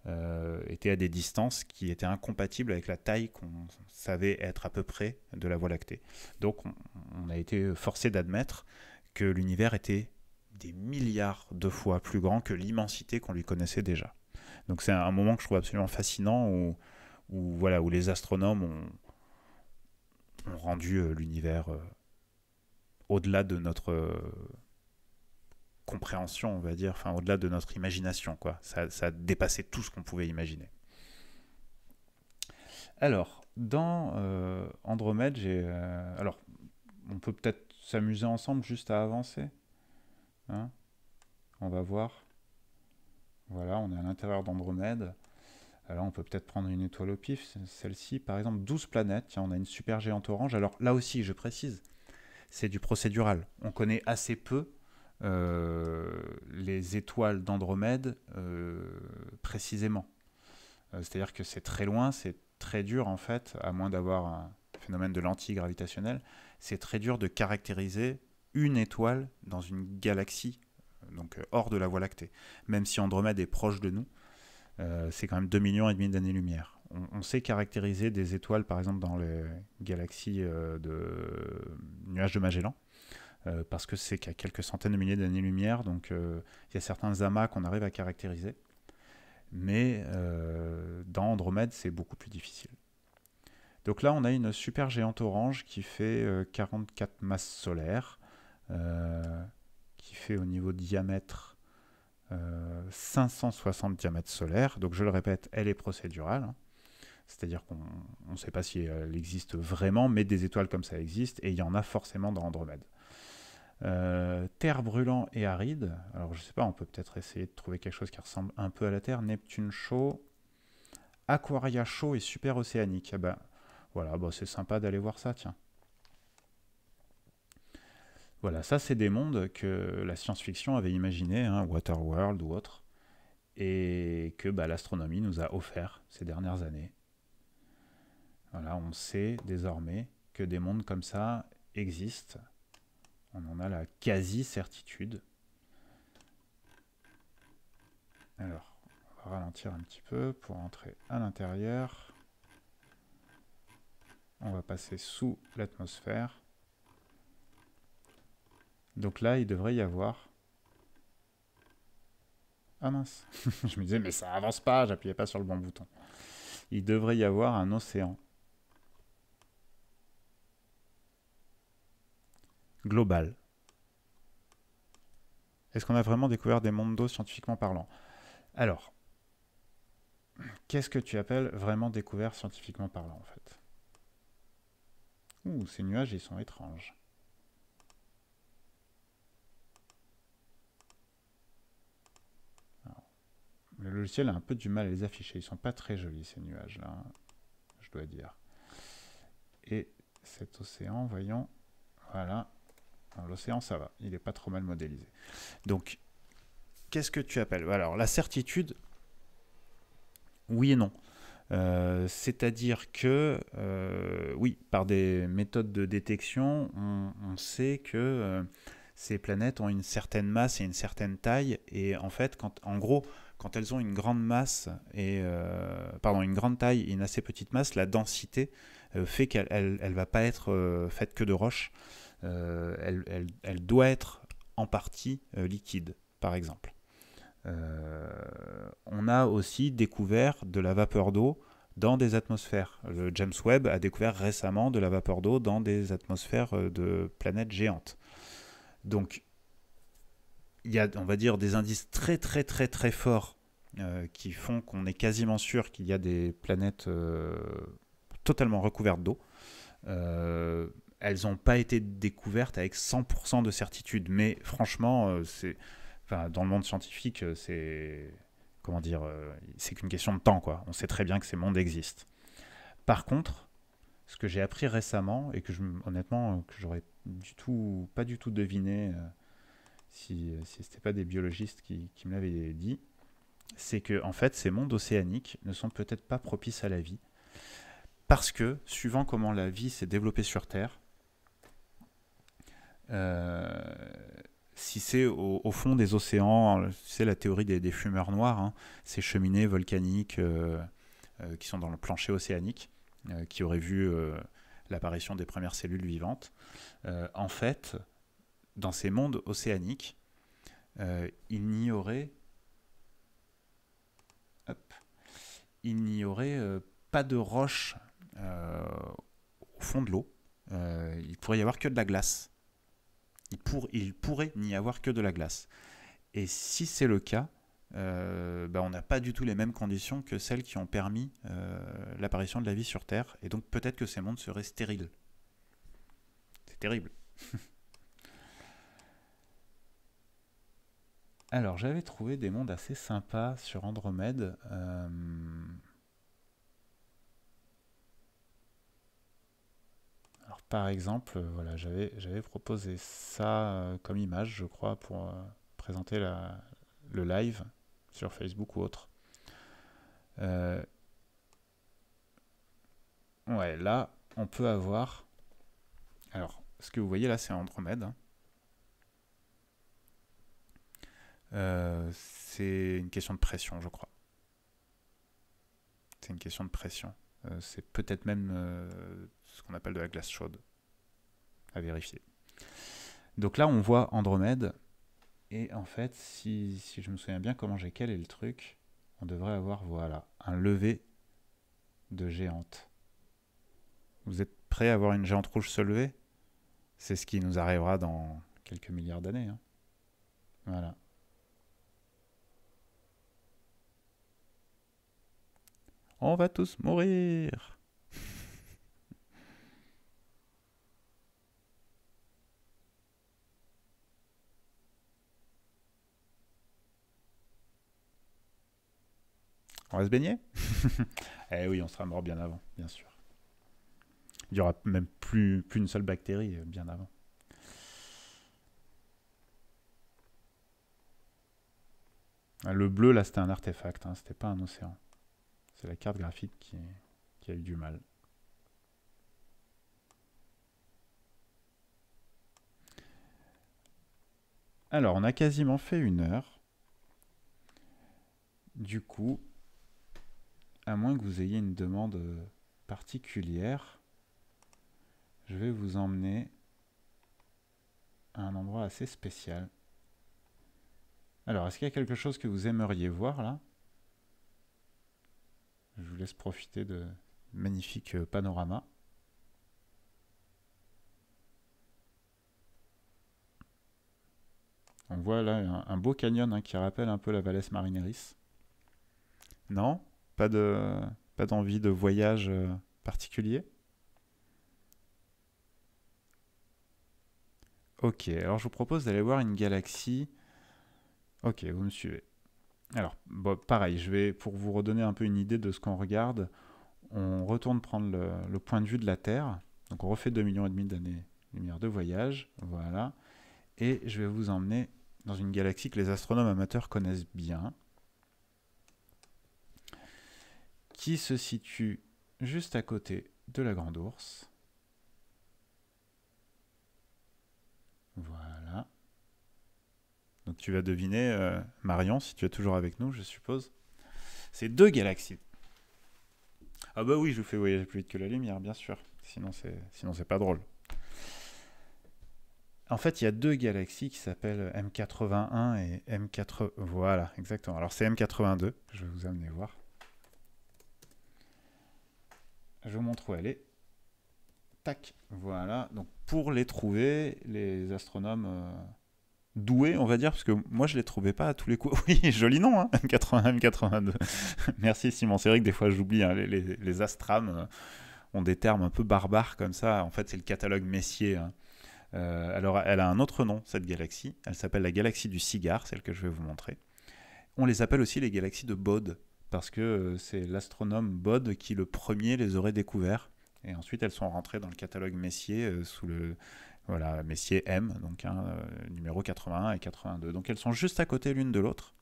[SPEAKER 1] euh, était étaient à des distances qui étaient incompatibles avec la taille qu'on savait être à peu près de la Voie lactée. Donc on, a été forcé d'admettre que l'univers était des milliards de fois plus grand que l'immensité qu'on lui connaissait déjà. Donc c'est un moment que je trouve absolument fascinant où, où voilà, où les astronomes ont, rendu euh, l'univers euh, au-delà de notre compréhension, on va dire, enfin au-delà de notre imagination, quoi. Ça, ça dépassait tout ce qu'on pouvait imaginer. Alors, dans euh, Andromède, j'ai. Euh, alors, on peut peut-être s'amuser ensemble juste à avancer. Hein. on va voir. Voilà, on est à l'intérieur d'Andromède. Alors, on peut peut-être prendre une étoile au pif, celle-ci, par exemple, 12 planètes. on a une super géante orange. Alors là aussi, je précise, c'est du procédural. On connaît assez peu euh, les étoiles d'Andromède euh, précisément. Euh, c'est-à-dire que c'est très loin, c'est très dur en fait, à moins d'avoir un phénomène de lentille gravitationnelle, c'est très dur de caractériser une étoile dans une galaxie, donc hors de la Voie lactée. Même si Andromède est proche de nous, c'est quand même 2 millions et demi d'années-lumière. On, sait caractériser des étoiles, par exemple, dans les galaxies de nuages de Magellan, euh, parce que c'est qu'à quelques centaines de milliers d'années-lumière, donc euh, il y a certains amas qu'on arrive à caractériser. Mais euh, dans Andromède, c'est beaucoup plus difficile. Donc là, on a une super géante orange qui fait 44 masses solaires, qui fait au niveau diamètre 560 diamètres solaires. Donc je le répète, elle est procédurale. Hein. C'est-à-dire qu'on ne sait pas si elle existe vraiment, mais des étoiles comme ça existent, et il y en a forcément dans Andromède. Euh, terre brûlant et aride. Alors je ne sais pas, on peut peut-être essayer de trouver quelque chose qui ressemble un peu à la Terre. Neptune chaud. Aquaria chaud et super océanique. Ah bah, voilà, bah, c'est sympa d'aller voir ça, tiens. Voilà, ça c'est des mondes que la science-fiction avait imaginé, hein, Waterworld ou autre, et que bah, l'astronomie nous a offert ces dernières années. Voilà, on sait désormais que des mondes comme ça existent on en a la quasi-certitude. Alors, on va ralentir un petit peu pour entrer à l'intérieur. On va passer sous l'atmosphère. Donc là, il devrait y avoir... Ah mince (laughs) Je me disais, mais ça avance pas, j'appuyais pas sur le bon bouton. Il devrait y avoir un océan global. Est-ce qu'on a vraiment découvert des mondes d'eau scientifiquement parlant Alors, qu'est-ce que tu appelles vraiment découvert scientifiquement parlant en fait Ouh, ces nuages, ils sont étranges. le logiciel a un peu du mal à les afficher. Ils sont pas très jolis ces nuages là, hein, je dois dire. Et cet océan, voyons, voilà, L'océan, ça va, il n'est pas trop mal modélisé. Donc, qu'est-ce que tu appelles Alors, la certitude, oui et non. Euh, c'est-à-dire que, euh, oui, par des méthodes de détection, on, sait que euh, ces planètes ont une certaine masse et une certaine taille, et en fait, quand, en gros, quand elles ont une grande masse et pardon une grande taille et une assez petite masse, la densité fait qu'elle ne va pas être faite que de roches. Euh, elle, doit être en partie euh, liquide, par exemple. Euh, on a aussi découvert de la vapeur d'eau dans des atmosphères. Le James Webb a découvert récemment de la vapeur d'eau dans des atmosphères de planètes géantes. Donc, il y a, on va dire, des indices très très très très forts qui font qu'on est quasiment sûr qu'il y a des planètes totalement recouvertes d'eau elles n'ont pas été découvertes avec 100% de certitude. Mais franchement, euh, dans le monde scientifique, euh, c'est comment dire, euh, c'est qu'une question de temps, quoi. On sait très bien que ces mondes existent. Par contre, ce que j'ai appris récemment et que je, honnêtement, que j'aurais du tout, pas du tout deviné si, ce n'était pas des biologistes qui, qui me l'avaient dit, c'est que en fait, ces mondes océaniques ne sont peut-être pas propices à la vie parce que, suivant comment la vie s'est développée sur Terre, euh, si c'est au, fond des océans, c'est hein, la théorie des, fumeurs noirs, hein, ces cheminées volcaniques euh, euh, qui sont dans le plancher océanique, qui auraient vu l'apparition des premières cellules vivantes. en fait, dans ces mondes océaniques, il n'y aurait, il n'y aurait pas de roche au fond de l'eau. il pourrait y avoir que de la glace. Il, pourrait n'y avoir que de la glace. Et si c'est le cas, euh, bah, on n'a pas du tout les mêmes conditions que celles qui ont permis euh, l'apparition de la vie sur Terre. Et donc peut-être que ces mondes seraient stériles. C'est terrible. (laughs) Alors j'avais trouvé des mondes assez sympas sur Andromède. Euh, par exemple, euh, voilà, j'avais proposé ça euh, comme image, je crois, pour euh, présenter le live sur Facebook ou autre. ouais, là, on peut avoir... Alors, ce que vous voyez là, c'est Andromède. Hein. c'est une question de pression, je crois. C'est une question de pression. c'est peut-être même ce qu'on appelle de la glace chaude. À vérifier. Donc là, on voit Andromède. Et en fait, si, je me souviens bien comment j'ai est le truc, on devrait avoir, voilà, un lever de géante. Vous êtes prêts à voir une géante rouge se lever C'est ce qui nous arrivera dans quelques milliards d'années. Hein. Voilà. On va tous mourir On va se baigner (laughs) Eh oui, on sera mort bien avant, bien sûr. Il n'y aura même plus, une seule bactérie euh, bien avant. Ah, le bleu, là, c'était un artefact, hein, c'était pas un océan. C'est la carte graphique qui a eu du mal. Alors, on a quasiment fait une heure. Du coup, à moins que vous ayez une demande euh, particulière. Je vais vous emmener à un endroit assez spécial. Alors, est-ce qu'il y a quelque chose que vous aimeriez voir là Je vous laisse profiter de magnifique euh, panorama. On voit là un, beau canyon hein, qui rappelle un peu la Valles Marineris. Non pas de pas d'envie de voyage euh, particulier Ok, alors je vous propose d'aller voir une galaxie. Ok, vous me suivez. Alors, pareil, je vais, pour vous redonner un peu une idée de ce qu'on regarde, on retourne prendre le, point de vue de la Terre. Donc on refait 2,5 millions et demi d'années lumière de voyage, voilà. Et je vais vous emmener dans une galaxie que les astronomes amateurs connaissent bien, qui se situe juste à côté de la Grande Ourse. Voilà. Donc tu vas deviner, euh, Marion, si tu es toujours avec nous, je suppose. C'est deux galaxies. Ah bah oui, je vous fais voyager plus vite que la lumière, bien sûr. Sinon c'est, sinon c'est pas drôle. En fait, il y a deux galaxies qui s'appellent M81 et M4. Voilà, exactement. Alors c'est M82 je vais vous amener voir je vous montre où elle est. Tac, voilà. Donc pour les trouver, les astronomes euh, doués, on va dire, parce que moi je les trouvais pas à tous les coups. (laughs) Oui, joli nom, hein M81, (laughs) M82. Merci Simon, c'est vrai que des fois j'oublie, hein, les, astrames euh, ont des termes un peu barbares comme ça. En fait, c'est le catalogue Messier. Hein. Euh, alors, elle a un autre nom, cette galaxie. Elle s'appelle la galaxie du cigare, celle que je vais vous montrer. On les appelle aussi les galaxies de Bode parce que euh, c'est l'astronome Bod qui le premier les aurait découverts. Et ensuite, elles sont rentrées dans le catalogue Messier euh, sous le voilà Messier M, donc hein, euh, numéro 81 et 82. Donc elles sont juste à côté l'une de l'autre.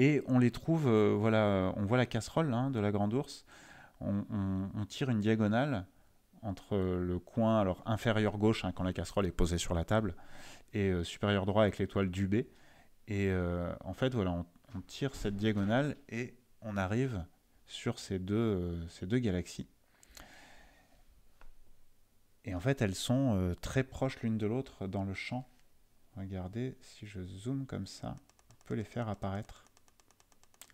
[SPEAKER 1] Et on les trouve, voilà, on voit la casserole hein, de la grande ours. On, tire une diagonale entre le coin alors inférieur gauche hein, quand la casserole est posée sur la table et supérieur droit avec l'étoile du B. Et en fait, voilà, on, on tire cette diagonale et on arrive sur ces deux, galaxies. Et en fait, elles sont euh, très proches l'une de l'autre dans le champ. Regardez, si je zoome comme ça, on peut les faire apparaître,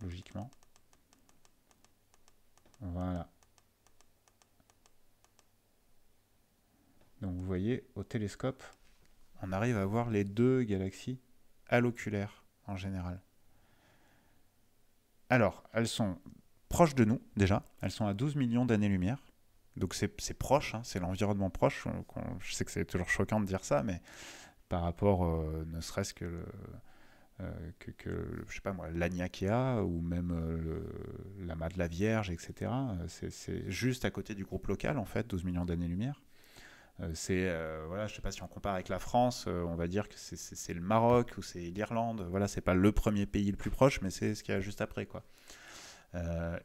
[SPEAKER 1] logiquement. Voilà. Donc vous voyez, au télescope, on arrive à voir les deux galaxies à l'oculaire, en général. Alors, elles sont proches de nous déjà. Elles sont à 12 millions d'années-lumière. Donc c'est proche, hein. c'est l'environnement proche. Je sais que c'est toujours choquant de dire ça, mais par rapport, euh, ne serait-ce que, le, euh, que, je sais pas ou même euh, l'Ama de la Vierge, etc. C'est juste à côté du groupe local, en fait, 12 millions d'années-lumière. Euh, c'est ne euh, voilà, je sais pas si on compare avec la France, euh, on va dire que c'est le Maroc ou c'est l'Irlande. Voilà, c'est pas le premier pays le plus proche, mais c'est ce qu'il y a juste après quoi.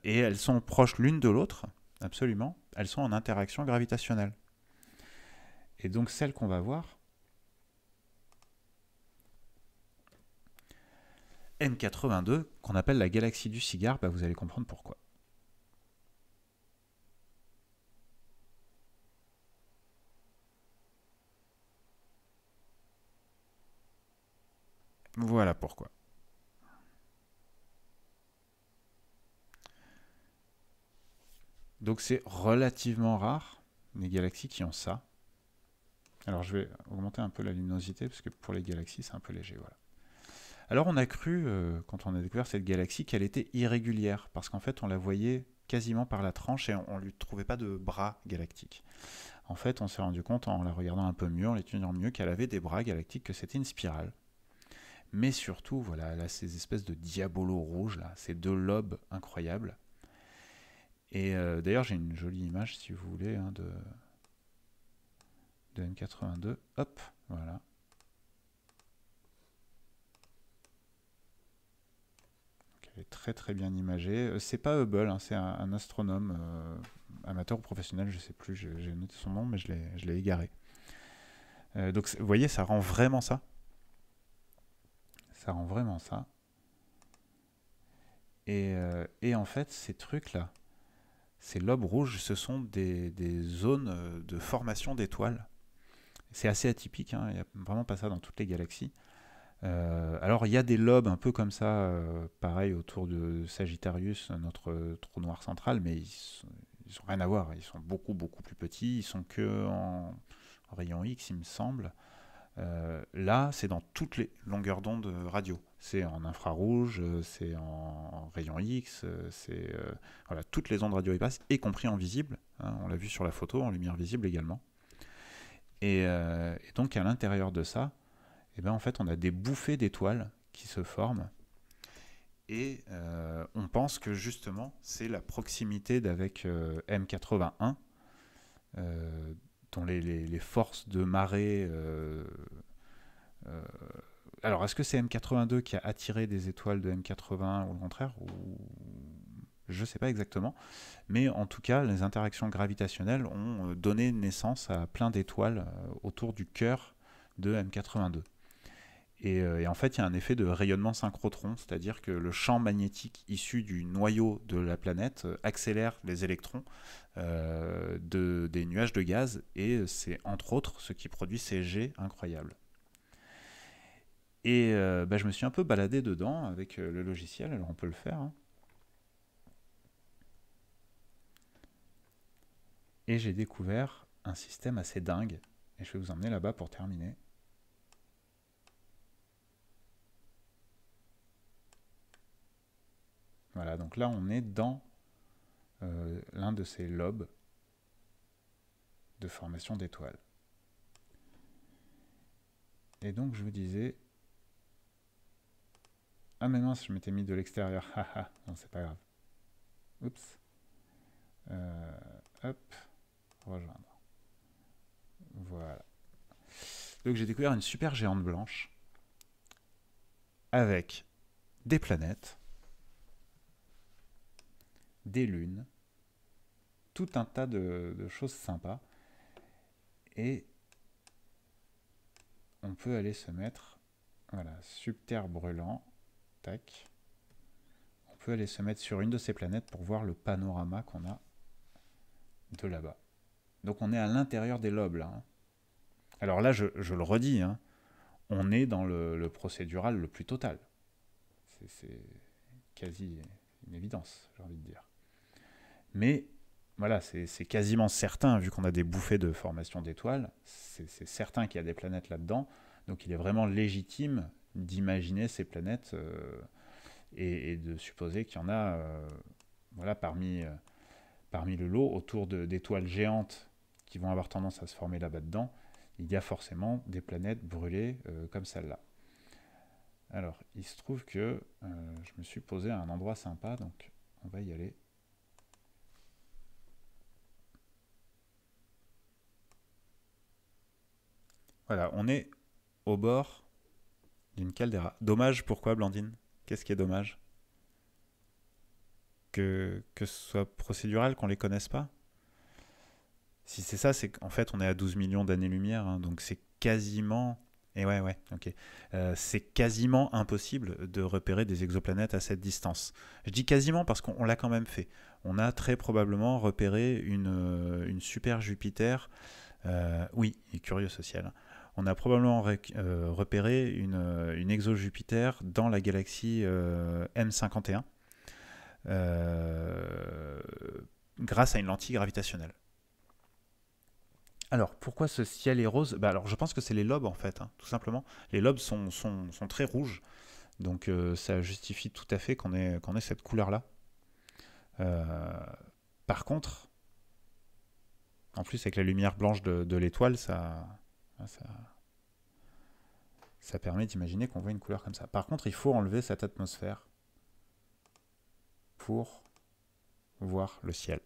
[SPEAKER 1] et elles sont proches l'une de l'autre, absolument. Elles sont en interaction gravitationnelle. Et donc celle qu'on va voir, M82, qu'on appelle la galaxie du cigare, bah, vous allez comprendre pourquoi. Voilà pourquoi. Donc c'est relativement rare les galaxies qui ont ça. Alors je vais augmenter un peu la luminosité parce que pour les galaxies c'est un peu léger. Voilà. Alors on a cru, euh, quand on a découvert cette galaxie, qu'elle était irrégulière parce qu'en fait on la voyait quasiment par la tranche et on ne lui trouvait pas de bras galactiques. En fait on s'est rendu compte en la regardant un peu mieux, en l'étudiant mieux, qu'elle avait des bras galactiques, que c'était une spirale mais surtout, voilà, elle a ces espèces de diabolos rouges, là, ces deux lobes incroyables. Et euh, d'ailleurs, j'ai une jolie image, si vous voulez, hein, de, de N82. Hop, voilà. elle est très très bien imagée. Euh, c'est pas Hubble, hein, c'est un, astronome euh, amateur ou professionnel, je ne sais plus, j'ai noté son nom, mais je l'ai égaré. donc vous voyez, ça rend vraiment ça vraiment ça. Euh, et, en fait, ces trucs-là, ces lobes rouges, ce sont des, zones euh, de formation d'étoiles. C'est assez atypique, hein, il a vraiment pas ça dans toutes les galaxies. Euh, alors il y a des lobes un peu comme ça, pareil autour de Sagittarius, notre trou noir central, mais ils n'ont rien à voir. Ils sont beaucoup beaucoup plus petits. Ils sont que en rayon X, il me semble. Euh, là, c'est dans toutes les longueurs d'onde euh, radio. C'est en infrarouge, euh, c'est en rayon X, c'est voilà, toutes les ondes radio y passent, y compris en visible. Hein. on l'a vu sur la photo, en lumière visible également. Et, donc à l'intérieur de ça, eh ben, en fait, on a des bouffées d'étoiles qui se forment. Et on pense que justement, c'est la proximité d'avec M81 dont les, les, forces de marée. Euh, euh, alors, est-ce que c'est M82 qui a attiré des étoiles de M80 ou le contraire ou... Je ne sais pas exactement. Mais en tout cas, les interactions gravitationnelles ont euh, donné naissance à plein d'étoiles autour du cœur de M82. Euh, et, en fait, il y a un effet de rayonnement synchrotron, c'est-à-dire que le champ magnétique issu du noyau de la planète euh, accélère les électrons euh, des nuages de gaz, et c'est entre autres ce qui produit ces jets incroyables. Et bah, je me suis un peu baladé dedans avec le logiciel, alors on peut le faire. Hein. Et j'ai découvert un système assez dingue, et je vais vous emmener là-bas pour terminer. Voilà, donc là on est dans euh, l'un de ces lobes de formation d'étoiles. Et donc je vous disais... Ah mais non, je m'étais mis de l'extérieur. (laughs) Haha, non c'est pas grave. Oups. Euh, hop, rejoindre. Voilà. Donc j'ai découvert une super géante blanche avec des planètes des lunes, tout un tas de, choses sympas. Et on peut aller se mettre, voilà, subterre brûlant, tac. On peut aller se mettre sur une de ces planètes pour voir le panorama qu'on a de là-bas. Donc on est à l'intérieur des lobes là. Hein. Alors là, je, le redis, hein, on est dans le, procédural le plus total. C'est quasi une évidence, j'ai envie de dire. Mais voilà, c'est quasiment certain, vu qu'on a des bouffées de formation d'étoiles, c'est certain qu'il y a des planètes là-dedans. Donc il est vraiment légitime d'imaginer ces planètes euh, et, de supposer qu'il y en a euh, voilà, parmi, euh, parmi le lot autour d'étoiles géantes qui vont avoir tendance à se former là-bas dedans. Il y a forcément des planètes brûlées comme celle-là. Alors, il se trouve que je me suis posé à un endroit sympa, donc on va y aller. Voilà, on est au bord d'une caldeira. Dommage, pourquoi, Blandine Qu'est-ce qui est dommage que, que ce soit procédural, qu'on les connaisse pas Si c'est ça, c'est qu'en fait, on est à 12 millions d'années-lumière, hein, donc c'est quasiment. Et eh ouais, ouais, ok. Euh, c'est quasiment impossible de repérer des exoplanètes à cette distance. Je dis quasiment parce qu'on l'a quand même fait. On a très probablement repéré une, euh, super Jupiter. Euh, oui, et curieux social. Hein, on a probablement euh, repéré euh, une, exo-Jupiter dans la galaxie euh, M51 grâce à une lentille gravitationnelle. Alors, pourquoi ce ciel est rose bah, Alors, je pense que c'est les lobes, en fait, hein, tout simplement. Les lobes sont, très rouges, donc ça justifie tout à fait qu'on ait, ait, cette couleur-là. par contre, en plus, avec la lumière blanche de l'étoile, ça, ah, ça, permet d'imaginer qu'on voit une couleur comme ça. Par contre, il faut enlever cette atmosphère pour voir le ciel.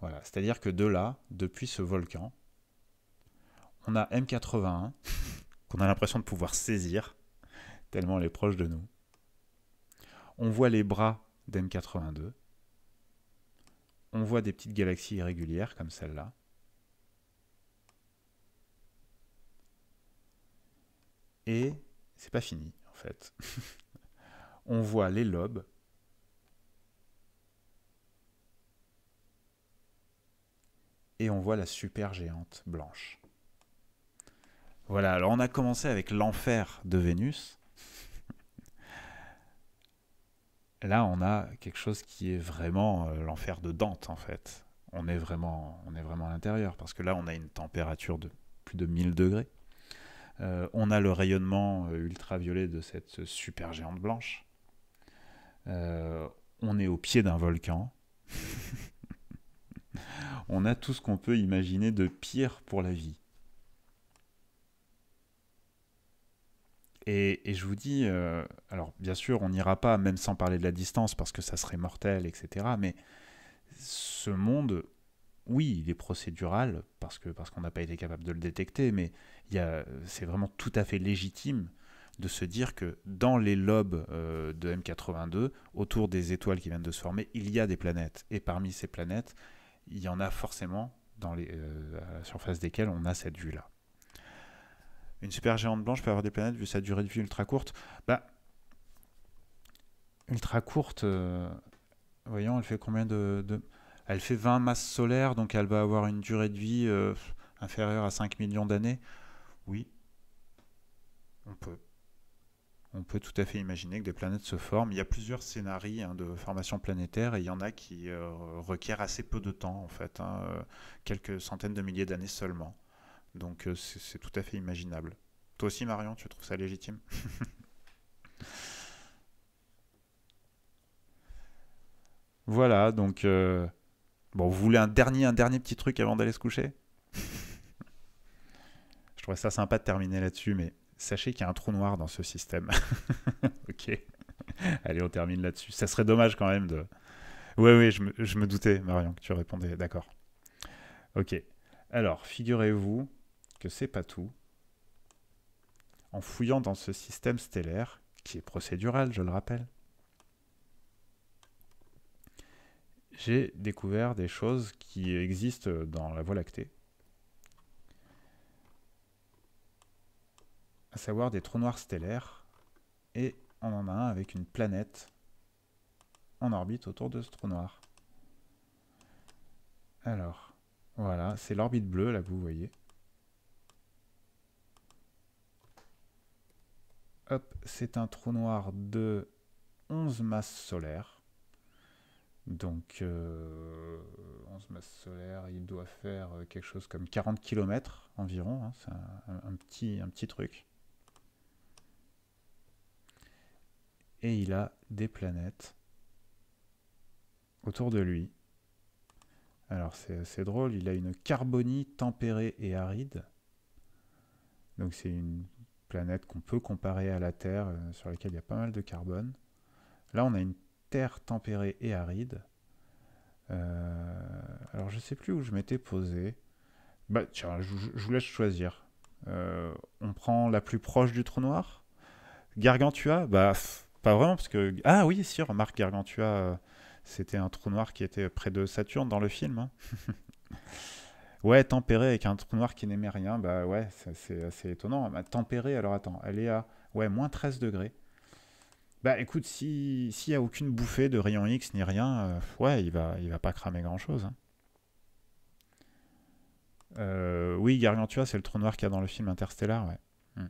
[SPEAKER 1] Voilà, c'est-à-dire que de là, depuis ce volcan, on a M81 (laughs) qu'on a l'impression de pouvoir saisir tellement elle est proche de nous. On voit les bras d'M82. On voit des petites galaxies irrégulières comme celle-là. Et c'est pas fini, en fait. (laughs) on voit les lobes. Et on voit la super géante blanche. Voilà, alors on a commencé avec l'enfer de Vénus. (laughs) Là, on a quelque chose qui est vraiment euh, l'enfer de Dante, en fait. On est vraiment, on est vraiment à l'intérieur, parce que là, on a une température de plus de 1000 degrés. Euh, on a le rayonnement euh, ultraviolet de cette super géante blanche. Euh, on est au pied d'un volcan. (laughs) on a tout ce qu'on peut imaginer de pire pour la vie. Et, je vous dis, alors bien sûr, on n'ira pas, même sans parler de la distance, parce que ça serait mortel, etc. Mais ce monde, oui, il est procédural parce que parce qu'on n'a pas été capable de le détecter, mais c'est vraiment tout à fait légitime de se dire que dans les lobes euh, de M82, autour des étoiles qui viennent de se former, il y a des planètes. Et parmi ces planètes, il y en a forcément dans les, euh, à la surface desquelles on a cette vue-là. Une super géante blanche peut avoir des planètes vu sa durée de vie ultra courte. Bah, ultra courte, euh, voyons, elle fait combien de elle fait 20 masses solaires, donc elle va avoir une durée de vie euh, inférieure à 5 millions d'années. Oui, on peut. On peut tout à fait imaginer que des planètes se forment. Il y a plusieurs scénarios hein, de formation planétaire et il y en a qui euh, requièrent assez peu de temps, en fait, hein, euh, quelques centaines de milliers d'années seulement. Donc c'est tout à fait imaginable. Toi aussi, Marion, tu trouves ça légitime (laughs) Voilà, donc Bon, vous voulez un dernier, un dernier petit truc avant d'aller se coucher Je trouvais ça sympa de terminer là-dessus, mais sachez qu'il y a un trou noir dans ce système. (laughs) ok. Allez, on termine là-dessus. Ça serait dommage quand même de. Oui, oui, je me, je me doutais, Marion, que tu répondais. D'accord. Ok. Alors, figurez-vous que c'est pas tout. En fouillant dans ce système stellaire, qui est procédural, je le rappelle, j'ai découvert des choses qui existent dans la Voie lactée. À savoir des trous noirs stellaires. Et on en a un avec une planète en orbite autour de ce trou noir. Alors, voilà, c'est l'orbite bleue là que vous voyez. Hop, c'est un trou noir de 11 masses solaires. Donc, 11 euh, masses solaires, il doit faire euh, quelque chose comme 40 km environ. Hein, c'est un, petit, un petit truc. Et il a des planètes autour de lui. Alors, c'est assez drôle. Il a une carbonie tempérée et aride. Donc, c'est une planète qu'on peut comparer à la Terre, euh, sur laquelle il y a pas mal de carbone. Là, on a une terre tempérée et aride. Euh, alors je sais plus où je m'étais posé. Bah tiens, je, vous laisse choisir. Euh, on prend la plus proche du trou noir. Gargantua, bah pas vraiment parce que ah oui si remarque Gargantua, euh, c'était un trou noir qui était près de Saturne dans le film. Hein. (laughs) ouais tempéré avec un trou noir qui n'aimait rien, bah ouais c'est assez étonnant. Bah, tempéré alors attends, elle est à ouais moins 13 degrés. Bah écoute, s'il n'y a aucune bouffée de rayon X ni rien, euh, ouais, il va, il va pas cramer grand chose. Hein. Euh, oui, Gargantua, c'est le trou noir qu'il y a dans le film Interstellar, ouais. Hmm.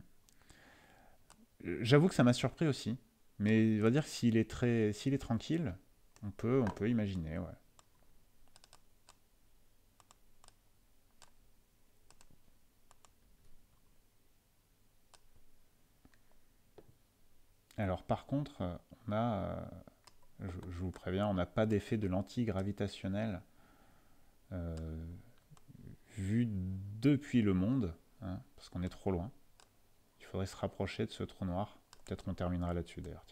[SPEAKER 1] Euh, j'avoue que ça m'a surpris aussi. Mais on va dire que s'il est, très, s'il est tranquille, on peut, on peut imaginer, ouais. Alors par contre, euh, on a, euh, je, vous préviens, on n'a pas d'effet de lentille gravitationnelle euh, vu depuis le monde, hein, parce qu'on est trop loin. Il faudrait se rapprocher de ce trou noir. Peut-être qu'on terminera là-dessus d'ailleurs.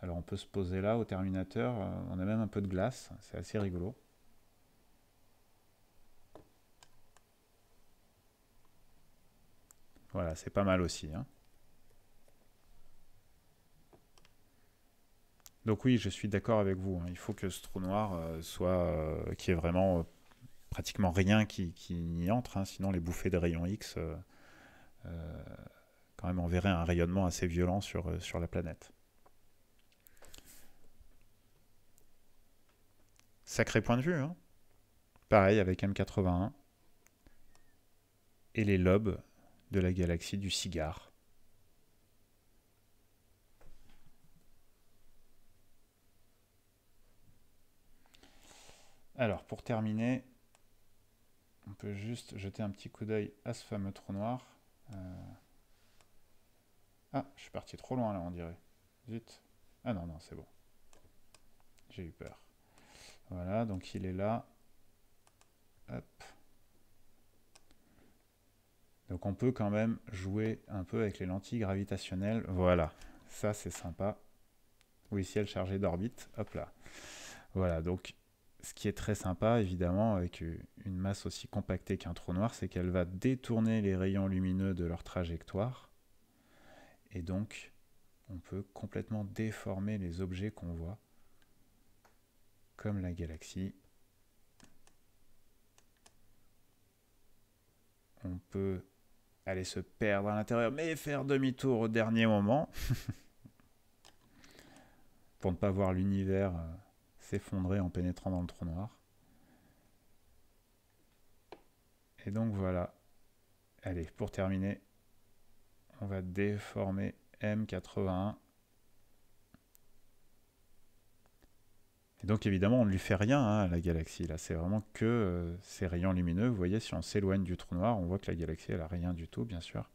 [SPEAKER 1] Alors on peut se poser là au terminateur, on a même un peu de glace, c'est assez rigolo. Voilà, c'est pas mal aussi. Hein. Donc oui, je suis d'accord avec vous. Hein. Il faut que ce trou noir euh, soit, euh, qu'il qui est vraiment euh, pratiquement rien qui, n'y entre. Hein. Sinon, les bouffées de rayons X, quand même, enverraient un rayonnement assez violent sur, sur la planète. Sacré point de vue. Hein. Pareil avec M81 et les lobes de la galaxie du cigare. Alors, pour terminer, on peut juste jeter un petit coup d'œil à ce fameux trou noir. Euh, ah, je suis parti trop loin là, on dirait. Zut. Ah non, non, c'est bon. J'ai eu peur. Voilà, donc il est là. Hop. Donc on peut quand même jouer un peu avec les lentilles gravitationnelles. Voilà, ça c'est sympa. Oui, ciel chargé d'orbite. Hop là. Voilà, donc ce qui est très sympa, évidemment, avec une masse aussi compactée qu'un trou noir, c'est qu'elle va détourner les rayons lumineux de leur trajectoire. Et donc, on peut complètement déformer les objets qu'on voit, comme la galaxie. On peut aller se perdre à l'intérieur, mais faire demi-tour au dernier moment, (laughs) pour ne pas voir l'univers euh, s'effondrer en pénétrant dans le trou noir. Et donc voilà. Allez, pour terminer, on va déformer M81. Et donc évidemment, on ne lui fait rien hein, à la galaxie. Là, c'est vraiment que euh, ces rayons lumineux. Vous voyez, si on s'éloigne du trou noir, on voit que la galaxie, elle n'a rien du tout, bien sûr.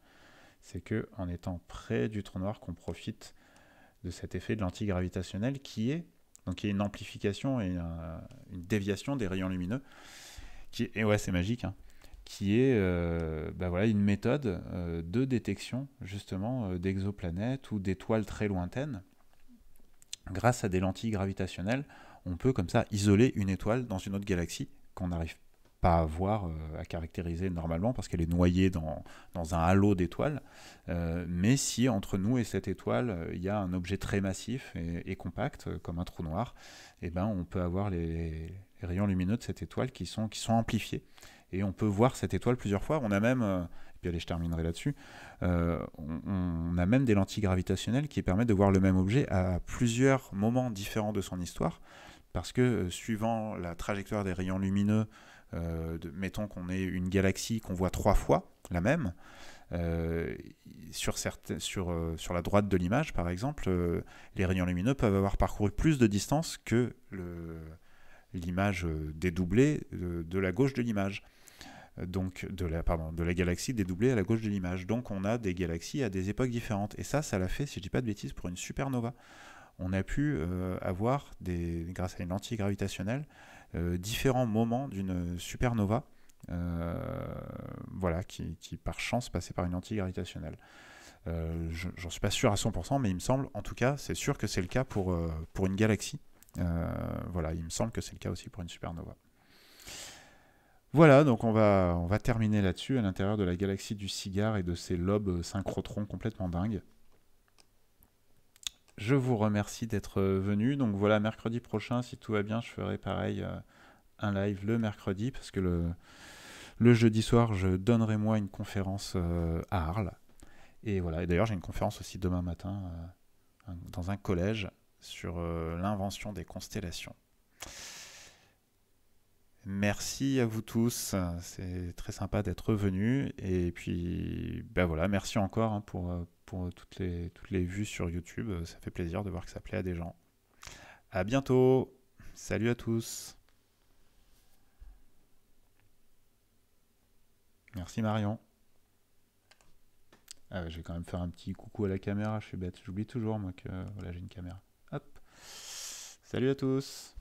[SPEAKER 1] C'est que en étant près du trou noir qu'on profite de cet effet de l'antigravitationnel qui est donc il y a une amplification et une déviation des rayons lumineux. Qui, et ouais, c'est magique. Hein, qui est euh, bah voilà, une méthode euh, de détection justement euh, d'exoplanètes ou d'étoiles très lointaines. Grâce à des lentilles gravitationnelles, on peut comme ça isoler une étoile dans une autre galaxie qu'on n'arrive pas avoir euh, à caractériser normalement parce qu'elle est noyée dans, dans un halo d'étoiles. Euh, mais si entre nous et cette étoile, euh, il y a un objet très massif et, compact, comme un trou noir, eh ben, on peut avoir les, rayons lumineux de cette étoile qui sont, qui sont amplifiés. Et on peut voir cette étoile plusieurs fois. On a même, et puis allez, je terminerai là-dessus, on, on, a même des lentilles gravitationnelles qui permettent de voir le même objet à plusieurs moments différents de son histoire. Parce que suivant la trajectoire des rayons lumineux euh, mettons qu'on ait une galaxie qu'on voit trois fois, la même, euh, sur, sur, euh, sur, la droite de l'image, par exemple, les rayons lumineux peuvent avoir parcouru plus de distance que l'image dédoublée de, la gauche de l'image. Donc, de la, pardon, de la galaxie dédoublée à la gauche de l'image. Donc, on a des galaxies à des époques différentes. Et ça, ça l'a fait, si je dis pas de bêtises, pour une supernova. On a pu avoir, des, grâce à une lentille gravitationnelle, euh, différents moments d'une supernova, euh, voilà, qui, par chance passait par une anti gravitationnelle. Euh, j'en suis pas sûr à 100%, mais il me semble, en tout cas, c'est sûr que c'est le cas pour, pour une galaxie. voilà, il me semble que c'est le cas aussi pour une supernova. Voilà, donc on va, on va terminer là-dessus, à l'intérieur de la galaxie du cigare et de ses lobes synchrotrons complètement dingues. Je vous remercie d'être euh, venu. Donc voilà, mercredi prochain, si tout va bien, je ferai pareil euh, un live le mercredi parce que le, jeudi soir, je donnerai moi une conférence euh, à Arles. Et voilà. Et d'ailleurs, j'ai une conférence aussi demain matin dans un collège sur l'invention des constellations. Merci à vous tous, c'est très sympa d'être venu. Et puis, ben voilà, merci encore hein, pour, euh, toutes les, toutes les vues sur YouTube. Euh, ça fait plaisir de voir que ça plaît à des gens. À bientôt. Salut à tous. Merci Marion. j'ai ah, je vais quand même faire un petit coucou à la caméra, je suis bête. J'oublie toujours moi que voilà, j'ai une caméra. Hop. Salut à tous.